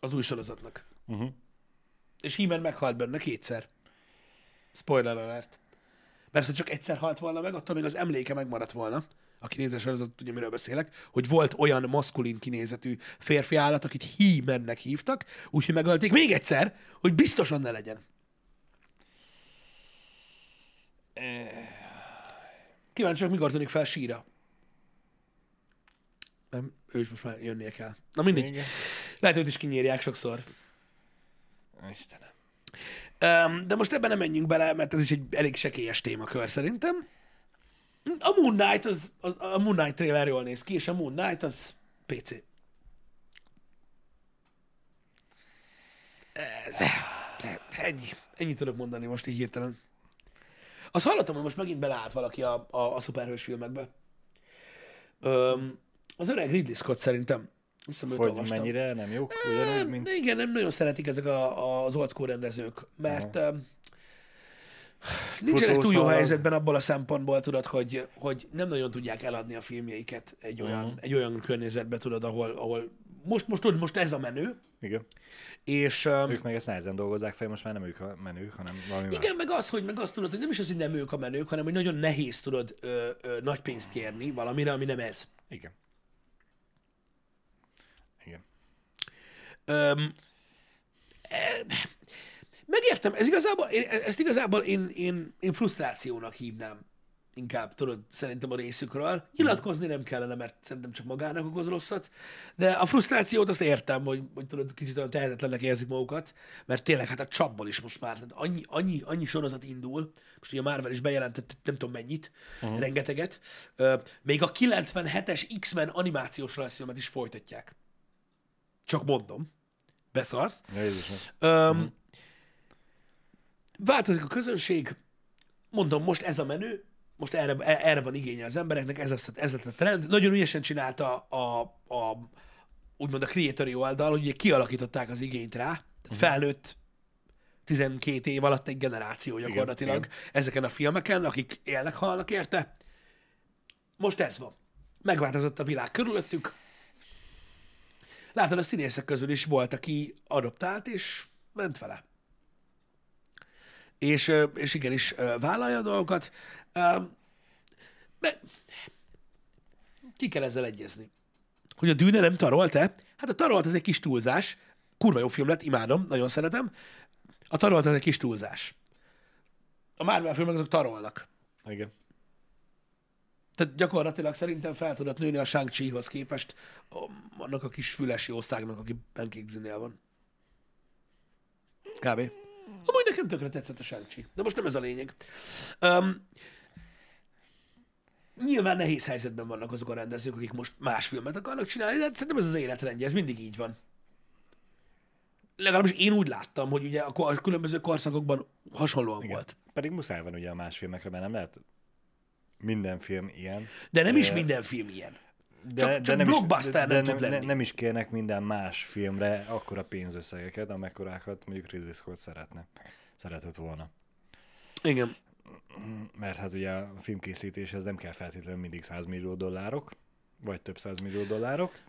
az új sorozatnak. Uh-huh. És hímen meghalt benne kétszer. Spoiler alert. Mert ha csak egyszer halt volna meg, attól még az emléke megmaradt volna aki nézi a sorozatot, tudja, miről beszélek, hogy volt olyan maszkulin kinézetű férfi állat, akit hímennek hívtak, úgyhogy megölték még egyszer, hogy biztosan ne legyen. Kíváncsiak, mikor tűnik fel síra. Nem, ő is most már jönnie kell. Na mindig. Lehet, hogy is kinyírják sokszor. Istenem. De most ebben nem menjünk bele, mert ez is egy elég sekélyes témakör szerintem. A Moon Knight, az, az, a Moon Knight trailer jól néz ki, és a Moon Knight az PC. Ez, ennyi. Ennyit tudok mondani most így hirtelen. Azt hallottam, hogy most megint beleállt valaki a, a, a szuperhős filmekbe. Öm, az öreg Ridley Scott szerintem. Hiszem, hogy olvastam. mennyire nem jók? Ugyanúgy, mint... Igen, nem nagyon szeretik ezek a, a, az old rendezők, mert uh-huh. Nincsenek túl jó helyzetben abból a szempontból, tudod, hogy, hogy nem nagyon tudják eladni a filmjeiket egy mhm. olyan, uh-huh. egy olyan környezetbe, tudod, ahol, ahol most, most tudod, most ez a menő. Igen. És, um, ők meg ezt nehezen dolgozzák fel, most már nem ők a menők, hanem valami Igen, más. meg az, hogy meg azt tudod, hogy nem is az, hogy nem ők a menők, hanem hogy nagyon nehéz tudod ö, ö, nagy pénzt kérni valamire, ami nem ez. Igen. Igen. Um, Megértem, ez igazából, én, e- ezt igazából én, én, én frusztrációnak hívnám inkább, tudod, szerintem a részükről. Nyilatkozni nem kellene, mert szerintem csak magának okoz rosszat, de a frusztrációt azt értem, hogy, hogy tudod, kicsit olyan tehetetlennek érzik magukat, mert tényleg hát a csapból is most már, tehát annyi, annyi, annyi sorozat indul, most ugye Marvel is bejelentett nem tudom mennyit, uh-huh. rengeteget, még a 97-es X-Men animációs rajzfilmet is folytatják. Csak mondom. Beszarsz. Jézusom. Um, uh-huh Változik a közönség, mondom, most ez a menő, most erre, erre van igénye az embereknek, ez lesz, ez lett a trend. Nagyon ügyesen csinálta a, a úgymond a creatori oldal, hogy ugye kialakították az igényt rá, tehát uh-huh. felnőtt 12 év alatt egy generáció gyakorlatilag igen, igen. ezeken a filmeken, akik élnek, halnak érte. Most ez van. Megváltozott a világ körülöttük. Látod, a színészek közül is volt, aki adoptált, és ment vele és, és igenis vállalja a dolgokat. ki kell ezzel egyezni. Hogy a dűne nem tarolt-e? Hát a tarolt ez egy kis túlzás. Kurva jó film lett, imádom, nagyon szeretem. A tarolt ez egy kis túlzás. A Marvel filmek azok tarolnak. Igen. Tehát gyakorlatilag szerintem fel tudott nőni a shang hoz képest annak a kis fülesi országnak, aki Ben van. Kb. Amúgy nekem tökre tetszett a sárcsi. De most nem ez a lényeg. Um, nyilván nehéz helyzetben vannak azok a rendezők, akik most más filmet akarnak csinálni, de szerintem ez az életrendje, ez mindig így van. Legalábbis én úgy láttam, hogy ugye a különböző korszakokban hasonlóan Igen. volt. Pedig muszáj van ugye a más filmekre, mert nem lehet minden film ilyen. De nem de... is minden film ilyen de, csak, de nem blockbuster is, de, nem, de tud lenni. Nem, nem is kérnek minden más filmre akkora pénzösszegeket, amekkorákat mondjuk Ridley Scott szeretne, szeretett volna. Igen. Mert hát ugye a filmkészítéshez nem kell feltétlenül mindig 100 millió dollárok, vagy több millió dollárok.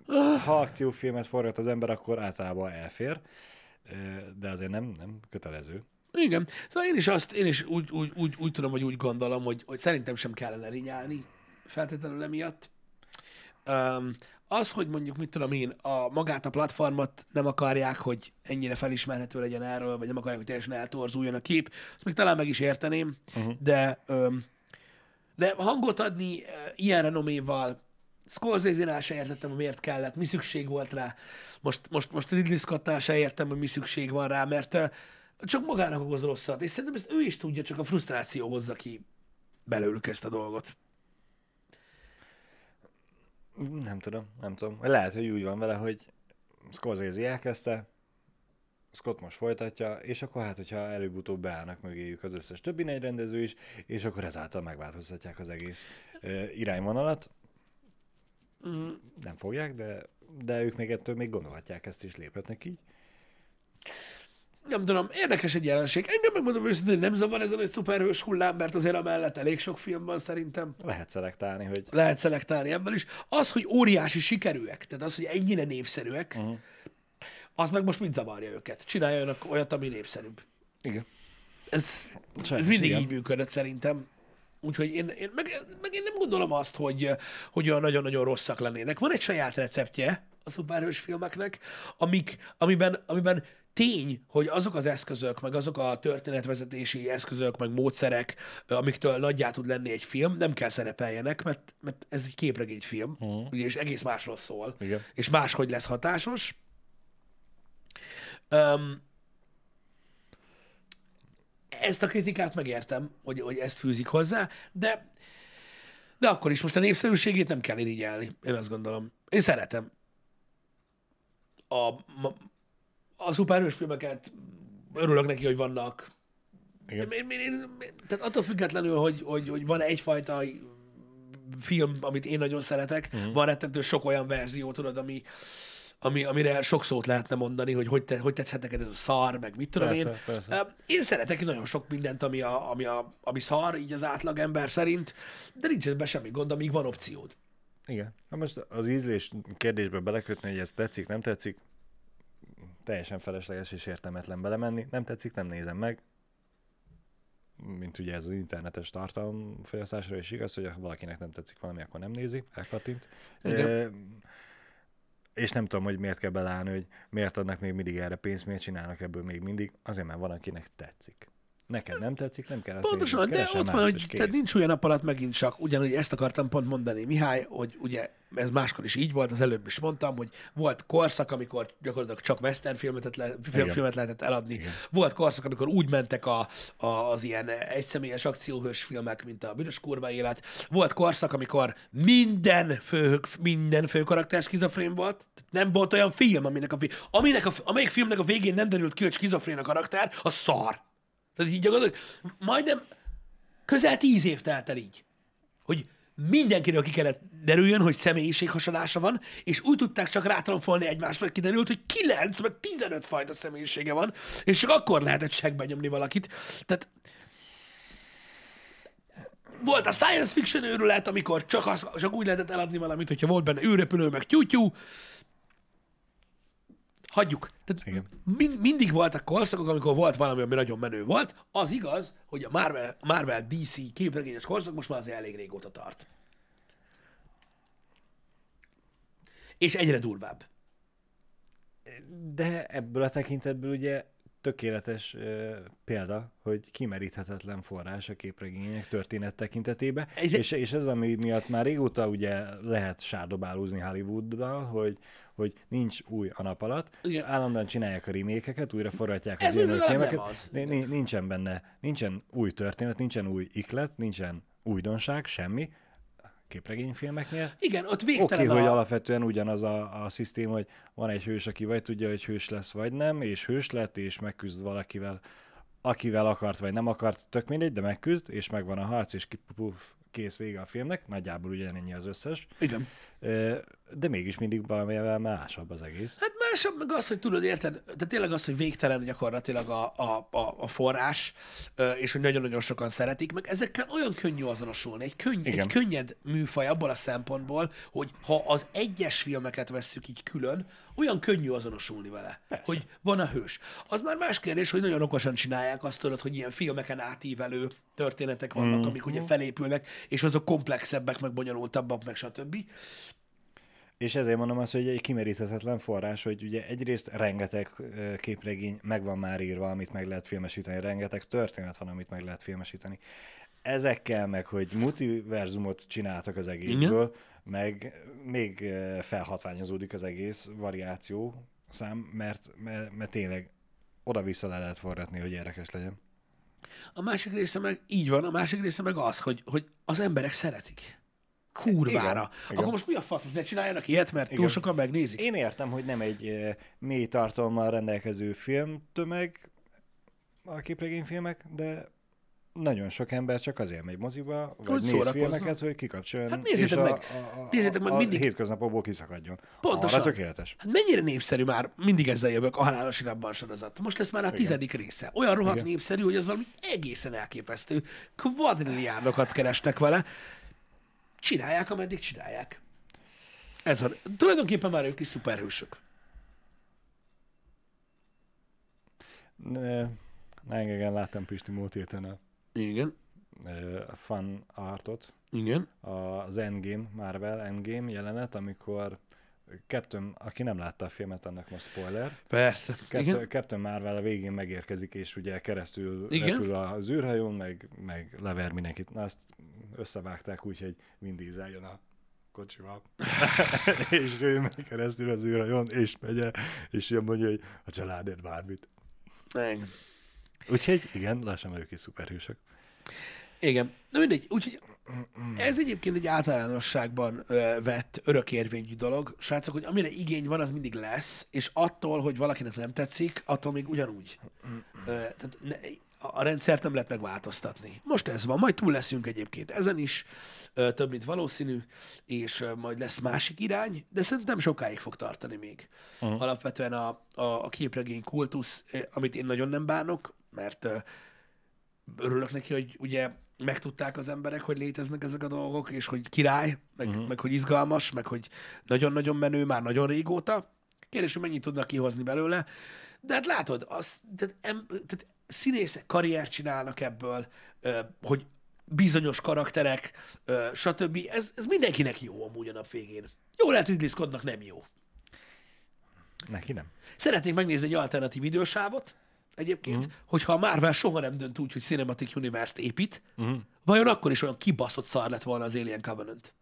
Ha akciófilmet forgat az ember, akkor általában elfér, de azért nem, nem kötelező. Igen. Szóval én is azt, én is úgy, úgy, úgy, úgy tudom, vagy úgy gondolom, hogy, hogy szerintem sem kellene rinyálni feltétlenül emiatt. Um, az, hogy mondjuk, mit tudom én, a magát a platformot nem akarják, hogy ennyire felismerhető legyen erről, vagy nem akarják, hogy teljesen eltorzuljon a kép, azt még talán meg is érteném, uh-huh. de um, de hangot adni uh, ilyen renoméval, Scorsese-nál se értettem, hogy miért kellett, mi szükség volt rá. Most, most, most Ridley Scott-nál se értem, hogy mi szükség van rá, mert uh, csak magának okoz rosszat, és szerintem ezt ő is tudja, csak a frusztráció hozza ki belőlük ezt a dolgot. Nem tudom, nem tudom. Lehet, hogy úgy van vele, hogy Scorsese elkezdte, Scott most folytatja, és akkor hát, hogyha előbb-utóbb beállnak mögéjük az összes többi négy rendező is, és akkor ezáltal megváltoztatják az egész uh, irányvonalat. Mm. Nem fogják, de, de ők még ettől még gondolhatják ezt, és léphetnek így nem tudom, érdekes egy jelenség. Engem megmondom őszintén, nem zavar ezen egy szuperhős hullám, mert azért amellett elég sok filmben szerintem. Lehet szelektálni, hogy... Lehet szelektálni ebből is. Az, hogy óriási sikerűek, tehát az, hogy ennyire népszerűek, uh-huh. az meg most mind zavarja őket. Csináljanak olyat, ami népszerűbb. Igen. Ez, Sajnos ez mindig igen. így működött szerintem. Úgyhogy én, én meg, meg én nem gondolom azt, hogy, hogy olyan nagyon-nagyon rosszak lennének. Van egy saját receptje a szuperhős filmeknek, amik, amiben, amiben tény, hogy azok az eszközök, meg azok a történetvezetési eszközök, meg módszerek, amiktől nagyjá tud lenni egy film, nem kell szerepeljenek, mert, mert ez egy film, uh-huh. ugye, és egész másról szól, Igen. és máshogy lesz hatásos. Um, ezt a kritikát megértem, hogy, hogy ezt fűzik hozzá, de de akkor is most a népszerűségét nem kell irigyelni, én azt gondolom. Én szeretem a a szuperhős filmeket örülök neki, hogy vannak. Igen. Én, én, én, tehát attól függetlenül, hogy, hogy, hogy van egyfajta film, amit én nagyon szeretek, uh-huh. van rettentő sok olyan verzió, tudod, ami, ami, amire sok szót lehetne mondani, hogy hogy, te, hogy tetszett neked ez a szar, meg mit tudom persze, én. Persze. Én szeretek nagyon sok mindent, ami, a, ami, a, ami szar, így az átlagember szerint, de nincs ebben semmi gond, amíg van opciód. Igen. Na most az ízlés kérdésbe belekötni, hogy ez tetszik, nem tetszik, teljesen felesleges és értelmetlen belemenni. Nem tetszik, nem nézem meg. Mint ugye ez az internetes fogyasztásra is igaz, hogy ha valakinek nem tetszik valami, akkor nem nézi, elkattint. E, és nem tudom, hogy miért kell belállni, hogy miért adnak még mindig erre pénzt, miért csinálnak ebből még mindig. Azért, mert valakinek tetszik. Neked nem tetszik, nem kell Pontosan, de ott van, hogy tehát nincs olyan nap alatt megint csak, ugyanúgy ezt akartam pont mondani, Mihály, hogy ugye ez máskor is így volt, az előbb is mondtam, hogy volt korszak, amikor gyakorlatilag csak western filmet, le, film, filmet lehetett eladni. Igen. Volt korszak, amikor úgy mentek a, a, az ilyen egyszemélyes akcióhős filmek, mint a Büdös kurva élet. Volt korszak, amikor minden fő, minden fő karakter skizofrén volt. Nem volt olyan film, aminek a, aminek a, amelyik filmnek a végén nem derült ki, hogy skizofrén a karakter, a szar. Tehát így gyakorlatilag majdnem közel tíz év telt el így, hogy mindenkiről ki kellett derüljön, hogy hasonlása van, és úgy tudták csak rátranfolni egymásra, kiderült, hogy 9 vagy 15 fajta személyisége van, és csak akkor lehetett segben nyomni valakit. Tehát volt a science fiction őrület, amikor csak, az, csak úgy lehetett eladni valamit, hogyha volt benne űrrepülő, meg tyútyú, hagyjuk. Tehát Igen. Mind, mindig voltak korszakok, amikor volt valami, ami nagyon menő volt. Az igaz, hogy a Marvel, Marvel DC képregényes korszak most már azért elég régóta tart. És egyre durvább. De ebből a tekintetből ugye tökéletes ö, példa, hogy kimeríthetetlen forrás a képregények történet tekintetében, Egy... és, és ez ami miatt már régóta ugye lehet sárdobálózni Hollywoodban, hogy hogy nincs új a nap alatt, Igen. állandóan csinálják a remékeket, újra forgatják az ilyen filmeket, nincsen benne, nincsen új történet, nincsen új iklet, nincsen újdonság, semmi, képregényfilmeknél. Igen, ott végtelen Oké, okay, a... hogy alapvetően ugyanaz a, a szisztém, hogy van egy hős, aki vagy tudja, hogy hős lesz, vagy nem, és hős lett, és megküzd valakivel, akivel akart, vagy nem akart, tök mindegy, de megküzd, és megvan a harc, és kipuf, kész vége a filmnek, nagyjából ugyanennyi az összes. Igen de mégis mindig valamilyen másabb az egész. Hát másabb meg az, hogy tudod, érted, tehát tényleg az, hogy végtelen gyakorlatilag a, a, a, a forrás, és hogy nagyon-nagyon sokan szeretik, meg ezekkel olyan könnyű azonosulni, egy, könny, Igen. egy könnyed műfaj abból a szempontból, hogy ha az egyes filmeket vesszük így külön, olyan könnyű azonosulni vele, Persze. hogy van a hős. Az már más kérdés, hogy nagyon okosan csinálják azt tudod, hogy ilyen filmeken átívelő történetek vannak, mm. amik ugye felépülnek, és azok komplexebbek, meg bonyolultabbak, meg stb. És ezért mondom azt, hogy egy kimeríthetetlen forrás, hogy ugye egyrészt rengeteg képregény meg van már írva, amit meg lehet filmesíteni, rengeteg történet van, amit meg lehet filmesíteni. Ezekkel meg, hogy multiverzumot csináltak az egészből, Igen? meg még felhatványozódik az egész variáció szám, mert, mert, mert tényleg oda-vissza le lehet forratni, hogy érdekes legyen. A másik része meg így van, a másik része meg az, hogy, hogy az emberek szeretik kurvára. Igen, Akkor igen. most mi a fasz? hogy ne csináljanak ilyet, mert igen. túl sokan megnézik. Én értem, hogy nem egy eh, mély tartalommal rendelkező film tömeg a képregényfilmek, de nagyon sok ember csak azért megy moziba, vagy hogy néz filmeket, hogy kikapcsoljon, hát nézzétek meg, a, a, nézzétek meg mindig. a hétköznapokból kiszakadjon. Pontosan. Arra tökéletes. Hát mennyire népszerű már, mindig ezzel jövök, a halálos irányban sorozat. Most lesz már a Igen. tizedik része. Olyan rohadt Igen. népszerű, hogy az valami egészen elképesztő. Kvadrilliárdokat kerestek vele csinálják, ameddig csinálják. Ez a, tulajdonképpen már ők is szuperhősök. Ne, ne igen, láttam Pisti múlt héten a igen. fan artot. Igen. Az Endgame, Marvel Endgame jelenet, amikor Captain, aki nem látta a filmet, annak most spoiler. Persze. Captain, Igen? Captain Marvel a végén megérkezik, és ugye keresztül Igen? repül az űrhajón, meg, meg lever mindenkit. Na, azt összevágták úgy, hogy mindig Diesel a kocsival, és ő meg keresztül az űrhajón, és megy el, és jön mondja, hogy a családért bármit. Igen. Úgyhogy igen, hogy ők is szuperhősök. Igen. Na mindegy, úgyhogy ez egyébként egy általánosságban ö, vett örökérvényű dolog, srácok, hogy amire igény van, az mindig lesz, és attól, hogy valakinek nem tetszik, attól még ugyanúgy. Ö, tehát ne, a rendszert nem lehet megváltoztatni. Most ez van, majd túl leszünk egyébként ezen is, ö, több mint valószínű, és ö, majd lesz másik irány, de szerintem sokáig fog tartani még. Uh-huh. Alapvetően a, a, a képregény kultusz, eh, amit én nagyon nem bánok, mert ö, örülök neki, hogy ugye megtudták az emberek, hogy léteznek ezek a dolgok, és hogy király, meg, uh-huh. meg hogy izgalmas, meg hogy nagyon-nagyon menő már nagyon régóta. Kérdés, hogy mennyit tudnak kihozni belőle. De hát látod, az, tehát, em, tehát színészek karriert csinálnak ebből, hogy bizonyos karakterek, stb. Ez, ez mindenkinek jó amúgy a nap végén. Jó lehet, hogy nem jó. Neki nem. Szeretnék megnézni egy alternatív idősávot, egyébként, uh-huh. hogyha a Marvel soha nem dönt úgy, hogy Cinematic Universe-t épít, uh-huh. vajon akkor is olyan kibaszott szar lett volna az Alien Covenant?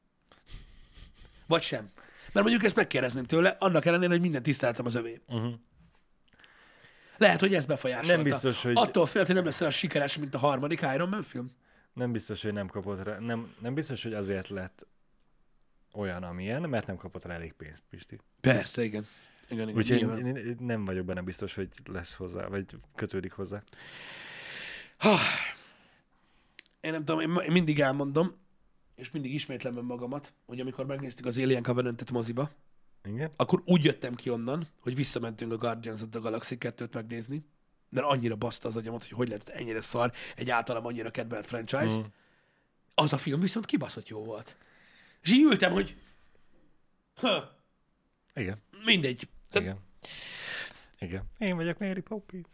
Vagy sem? Mert mondjuk ezt megkérdezném tőle, annak ellenére, hogy mindent tiszteltem az övé. Uh-huh. Mhm. Lehet, hogy ez befolyásolta. Nem biztos, hogy... Attól félt, hogy nem lesz olyan sikeres, mint a harmadik Iron Man film. Nem biztos, hogy nem kapott rá. Nem, nem biztos, hogy azért lett olyan, amilyen, mert nem kapott rá elég pénzt, Pisti. Persze, igen. Igen, igen. Úgyhogy én, én, én nem vagyok benne biztos, hogy lesz hozzá, vagy kötődik hozzá. Ha, én nem tudom, én mindig elmondom, és mindig ismétlem önmagamat, hogy amikor megnéztük az Alien Covenant-et moziba, igen. akkor úgy jöttem ki onnan, hogy visszamentünk a Guardians of the Galaxy 2-t megnézni, mert annyira baszta az agyamat, hogy hogy lett ennyire szar egy általam annyira kedvelt franchise. Mm. Az a film viszont kibaszott jó volt. És így ültem, hogy... Ha. Igen. Mindegy. Te... Igen. Igen. Én vagyok Mary Poppins.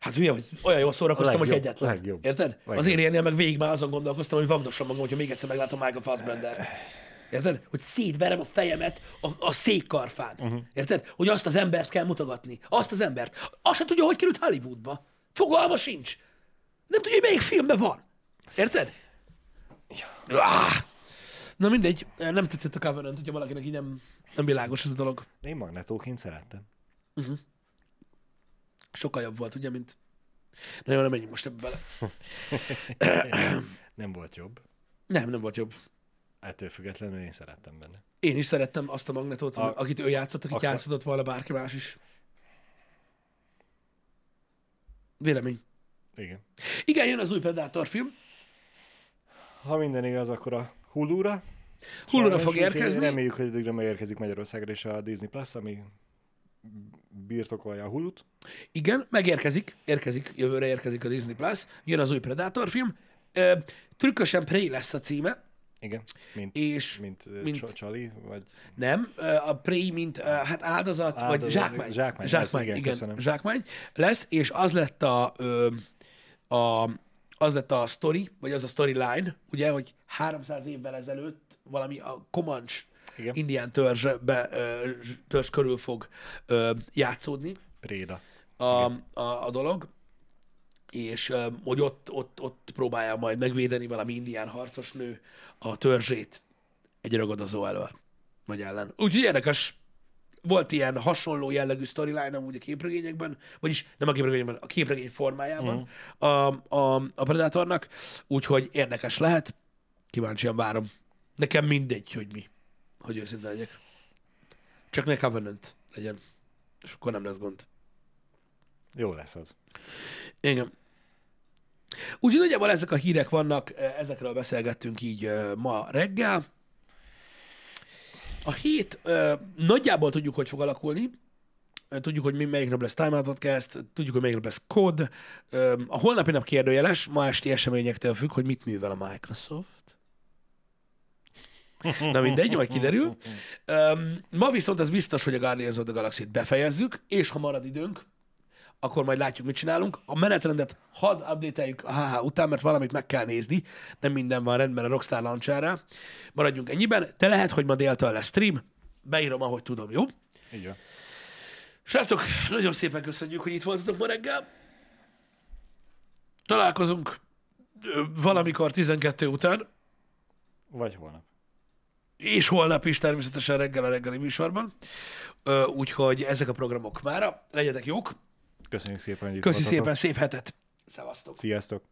Hát hülye vagy, olyan jól szórakoztam, hogy egyetlen. Legjobb. Érted? Legjobb. Az érjénél meg végig már azon gondolkoztam, hogy vagdossam magam, hogyha még egyszer meglátom Michael Fassbendert. Érted? Hogy szétverem a fejemet a, a székkarfán. Uh-huh. Mhm. Érted? Hogy azt az embert kell mutogatni. Azt az embert. Azt se tudja, hogy került Hollywoodba. Fogalma sincs. Nem tudja, hogy melyik filmben van. Érted? Ja. Ah! Na mindegy, nem tetszett a Covenant, hogyha valakinek így nem, nem világos ez a dolog. Én magnetóként szerettem. Uh-huh. Sokkal jobb volt, ugye, mint... Na jó, nem menjünk most ebbe bele. nem volt jobb. Nem, nem volt jobb. Ettől függetlenül én szerettem benne. Én is szerettem azt a magnetót, a... akit ő játszott, akit Akkor... játszott volna bárki más is. Vélemény. Igen. Igen, jön az új Predator film. Ha minden igaz, akkor a Hulu-ra. Hulu-ra fog érkezni. Reméljük, hogy addigra megérkezik Magyarországra és a Disney Plus, ami birtokolja a Hulut. Igen, megérkezik, érkezik, jövőre érkezik a Disney Plus, jön az új Predator film. Ö, trükkösen Prey lesz a címe. Igen, mint, és, mint, mint Csali, vagy... Nem, a Prey, mint hát áldozat, áldozat vagy zsákmány. Zsákmány, zsákmány lesz, igen, igen köszönöm. zsákmány lesz, és az lett a, a az lett a story, vagy az a storyline, ugye, hogy 300 évvel ezelőtt valami a Comanche Igen. indián törzsbe, törzs körül fog játszódni. Préda. A, a, a dolog és hogy ott, ott, ott próbálja majd megvédeni valami indián harcos nő a törzsét egy ragadozó elől, vagy ellen. Úgyhogy érdekes volt ilyen hasonló jellegű storyline amúgy a képregényekben, vagyis nem a képregényekben, a képregény formájában uh-huh. a, a, a Predatornak, úgyhogy érdekes lehet, kíváncsian várom. Nekem mindegy, hogy mi, hogy őszinte legyek. Csak ne Covenant legyen, és akkor nem lesz gond. Jó lesz az. Igen. Úgyhogy nagyjából ezek a hírek vannak, ezekről beszélgettünk így ma reggel. A hét ö, nagyjából tudjuk, hogy fog alakulni. Tudjuk, hogy mi melyik nap lesz Time Out Podcast, tudjuk, hogy melyik nap lesz kod. A holnapi nap kérdőjeles, ma esti eseményektől függ, hogy mit művel a Microsoft. Na mindegy, majd kiderül. Ma viszont az biztos, hogy a Guardians of the Galaxy-t befejezzük, és ha marad időnk, akkor majd látjuk, mit csinálunk. A menetrendet hadd update a HH után, mert valamit meg kell nézni. Nem minden van rendben a Rockstar launch Maradjunk ennyiben. Te lehet, hogy ma déltől lesz stream. Beírom, ahogy tudom, jó? Így Srácok, nagyon szépen köszönjük, hogy itt voltatok ma reggel. Találkozunk valamikor 12 után. Vagy holnap. És holnap is természetesen reggel a reggeli műsorban. Úgyhogy ezek a programok mára. Legyetek jók! Köszönjük szépen, hogy itt Köszi szépen, szép hetet! Szevasztok! Sziasztok!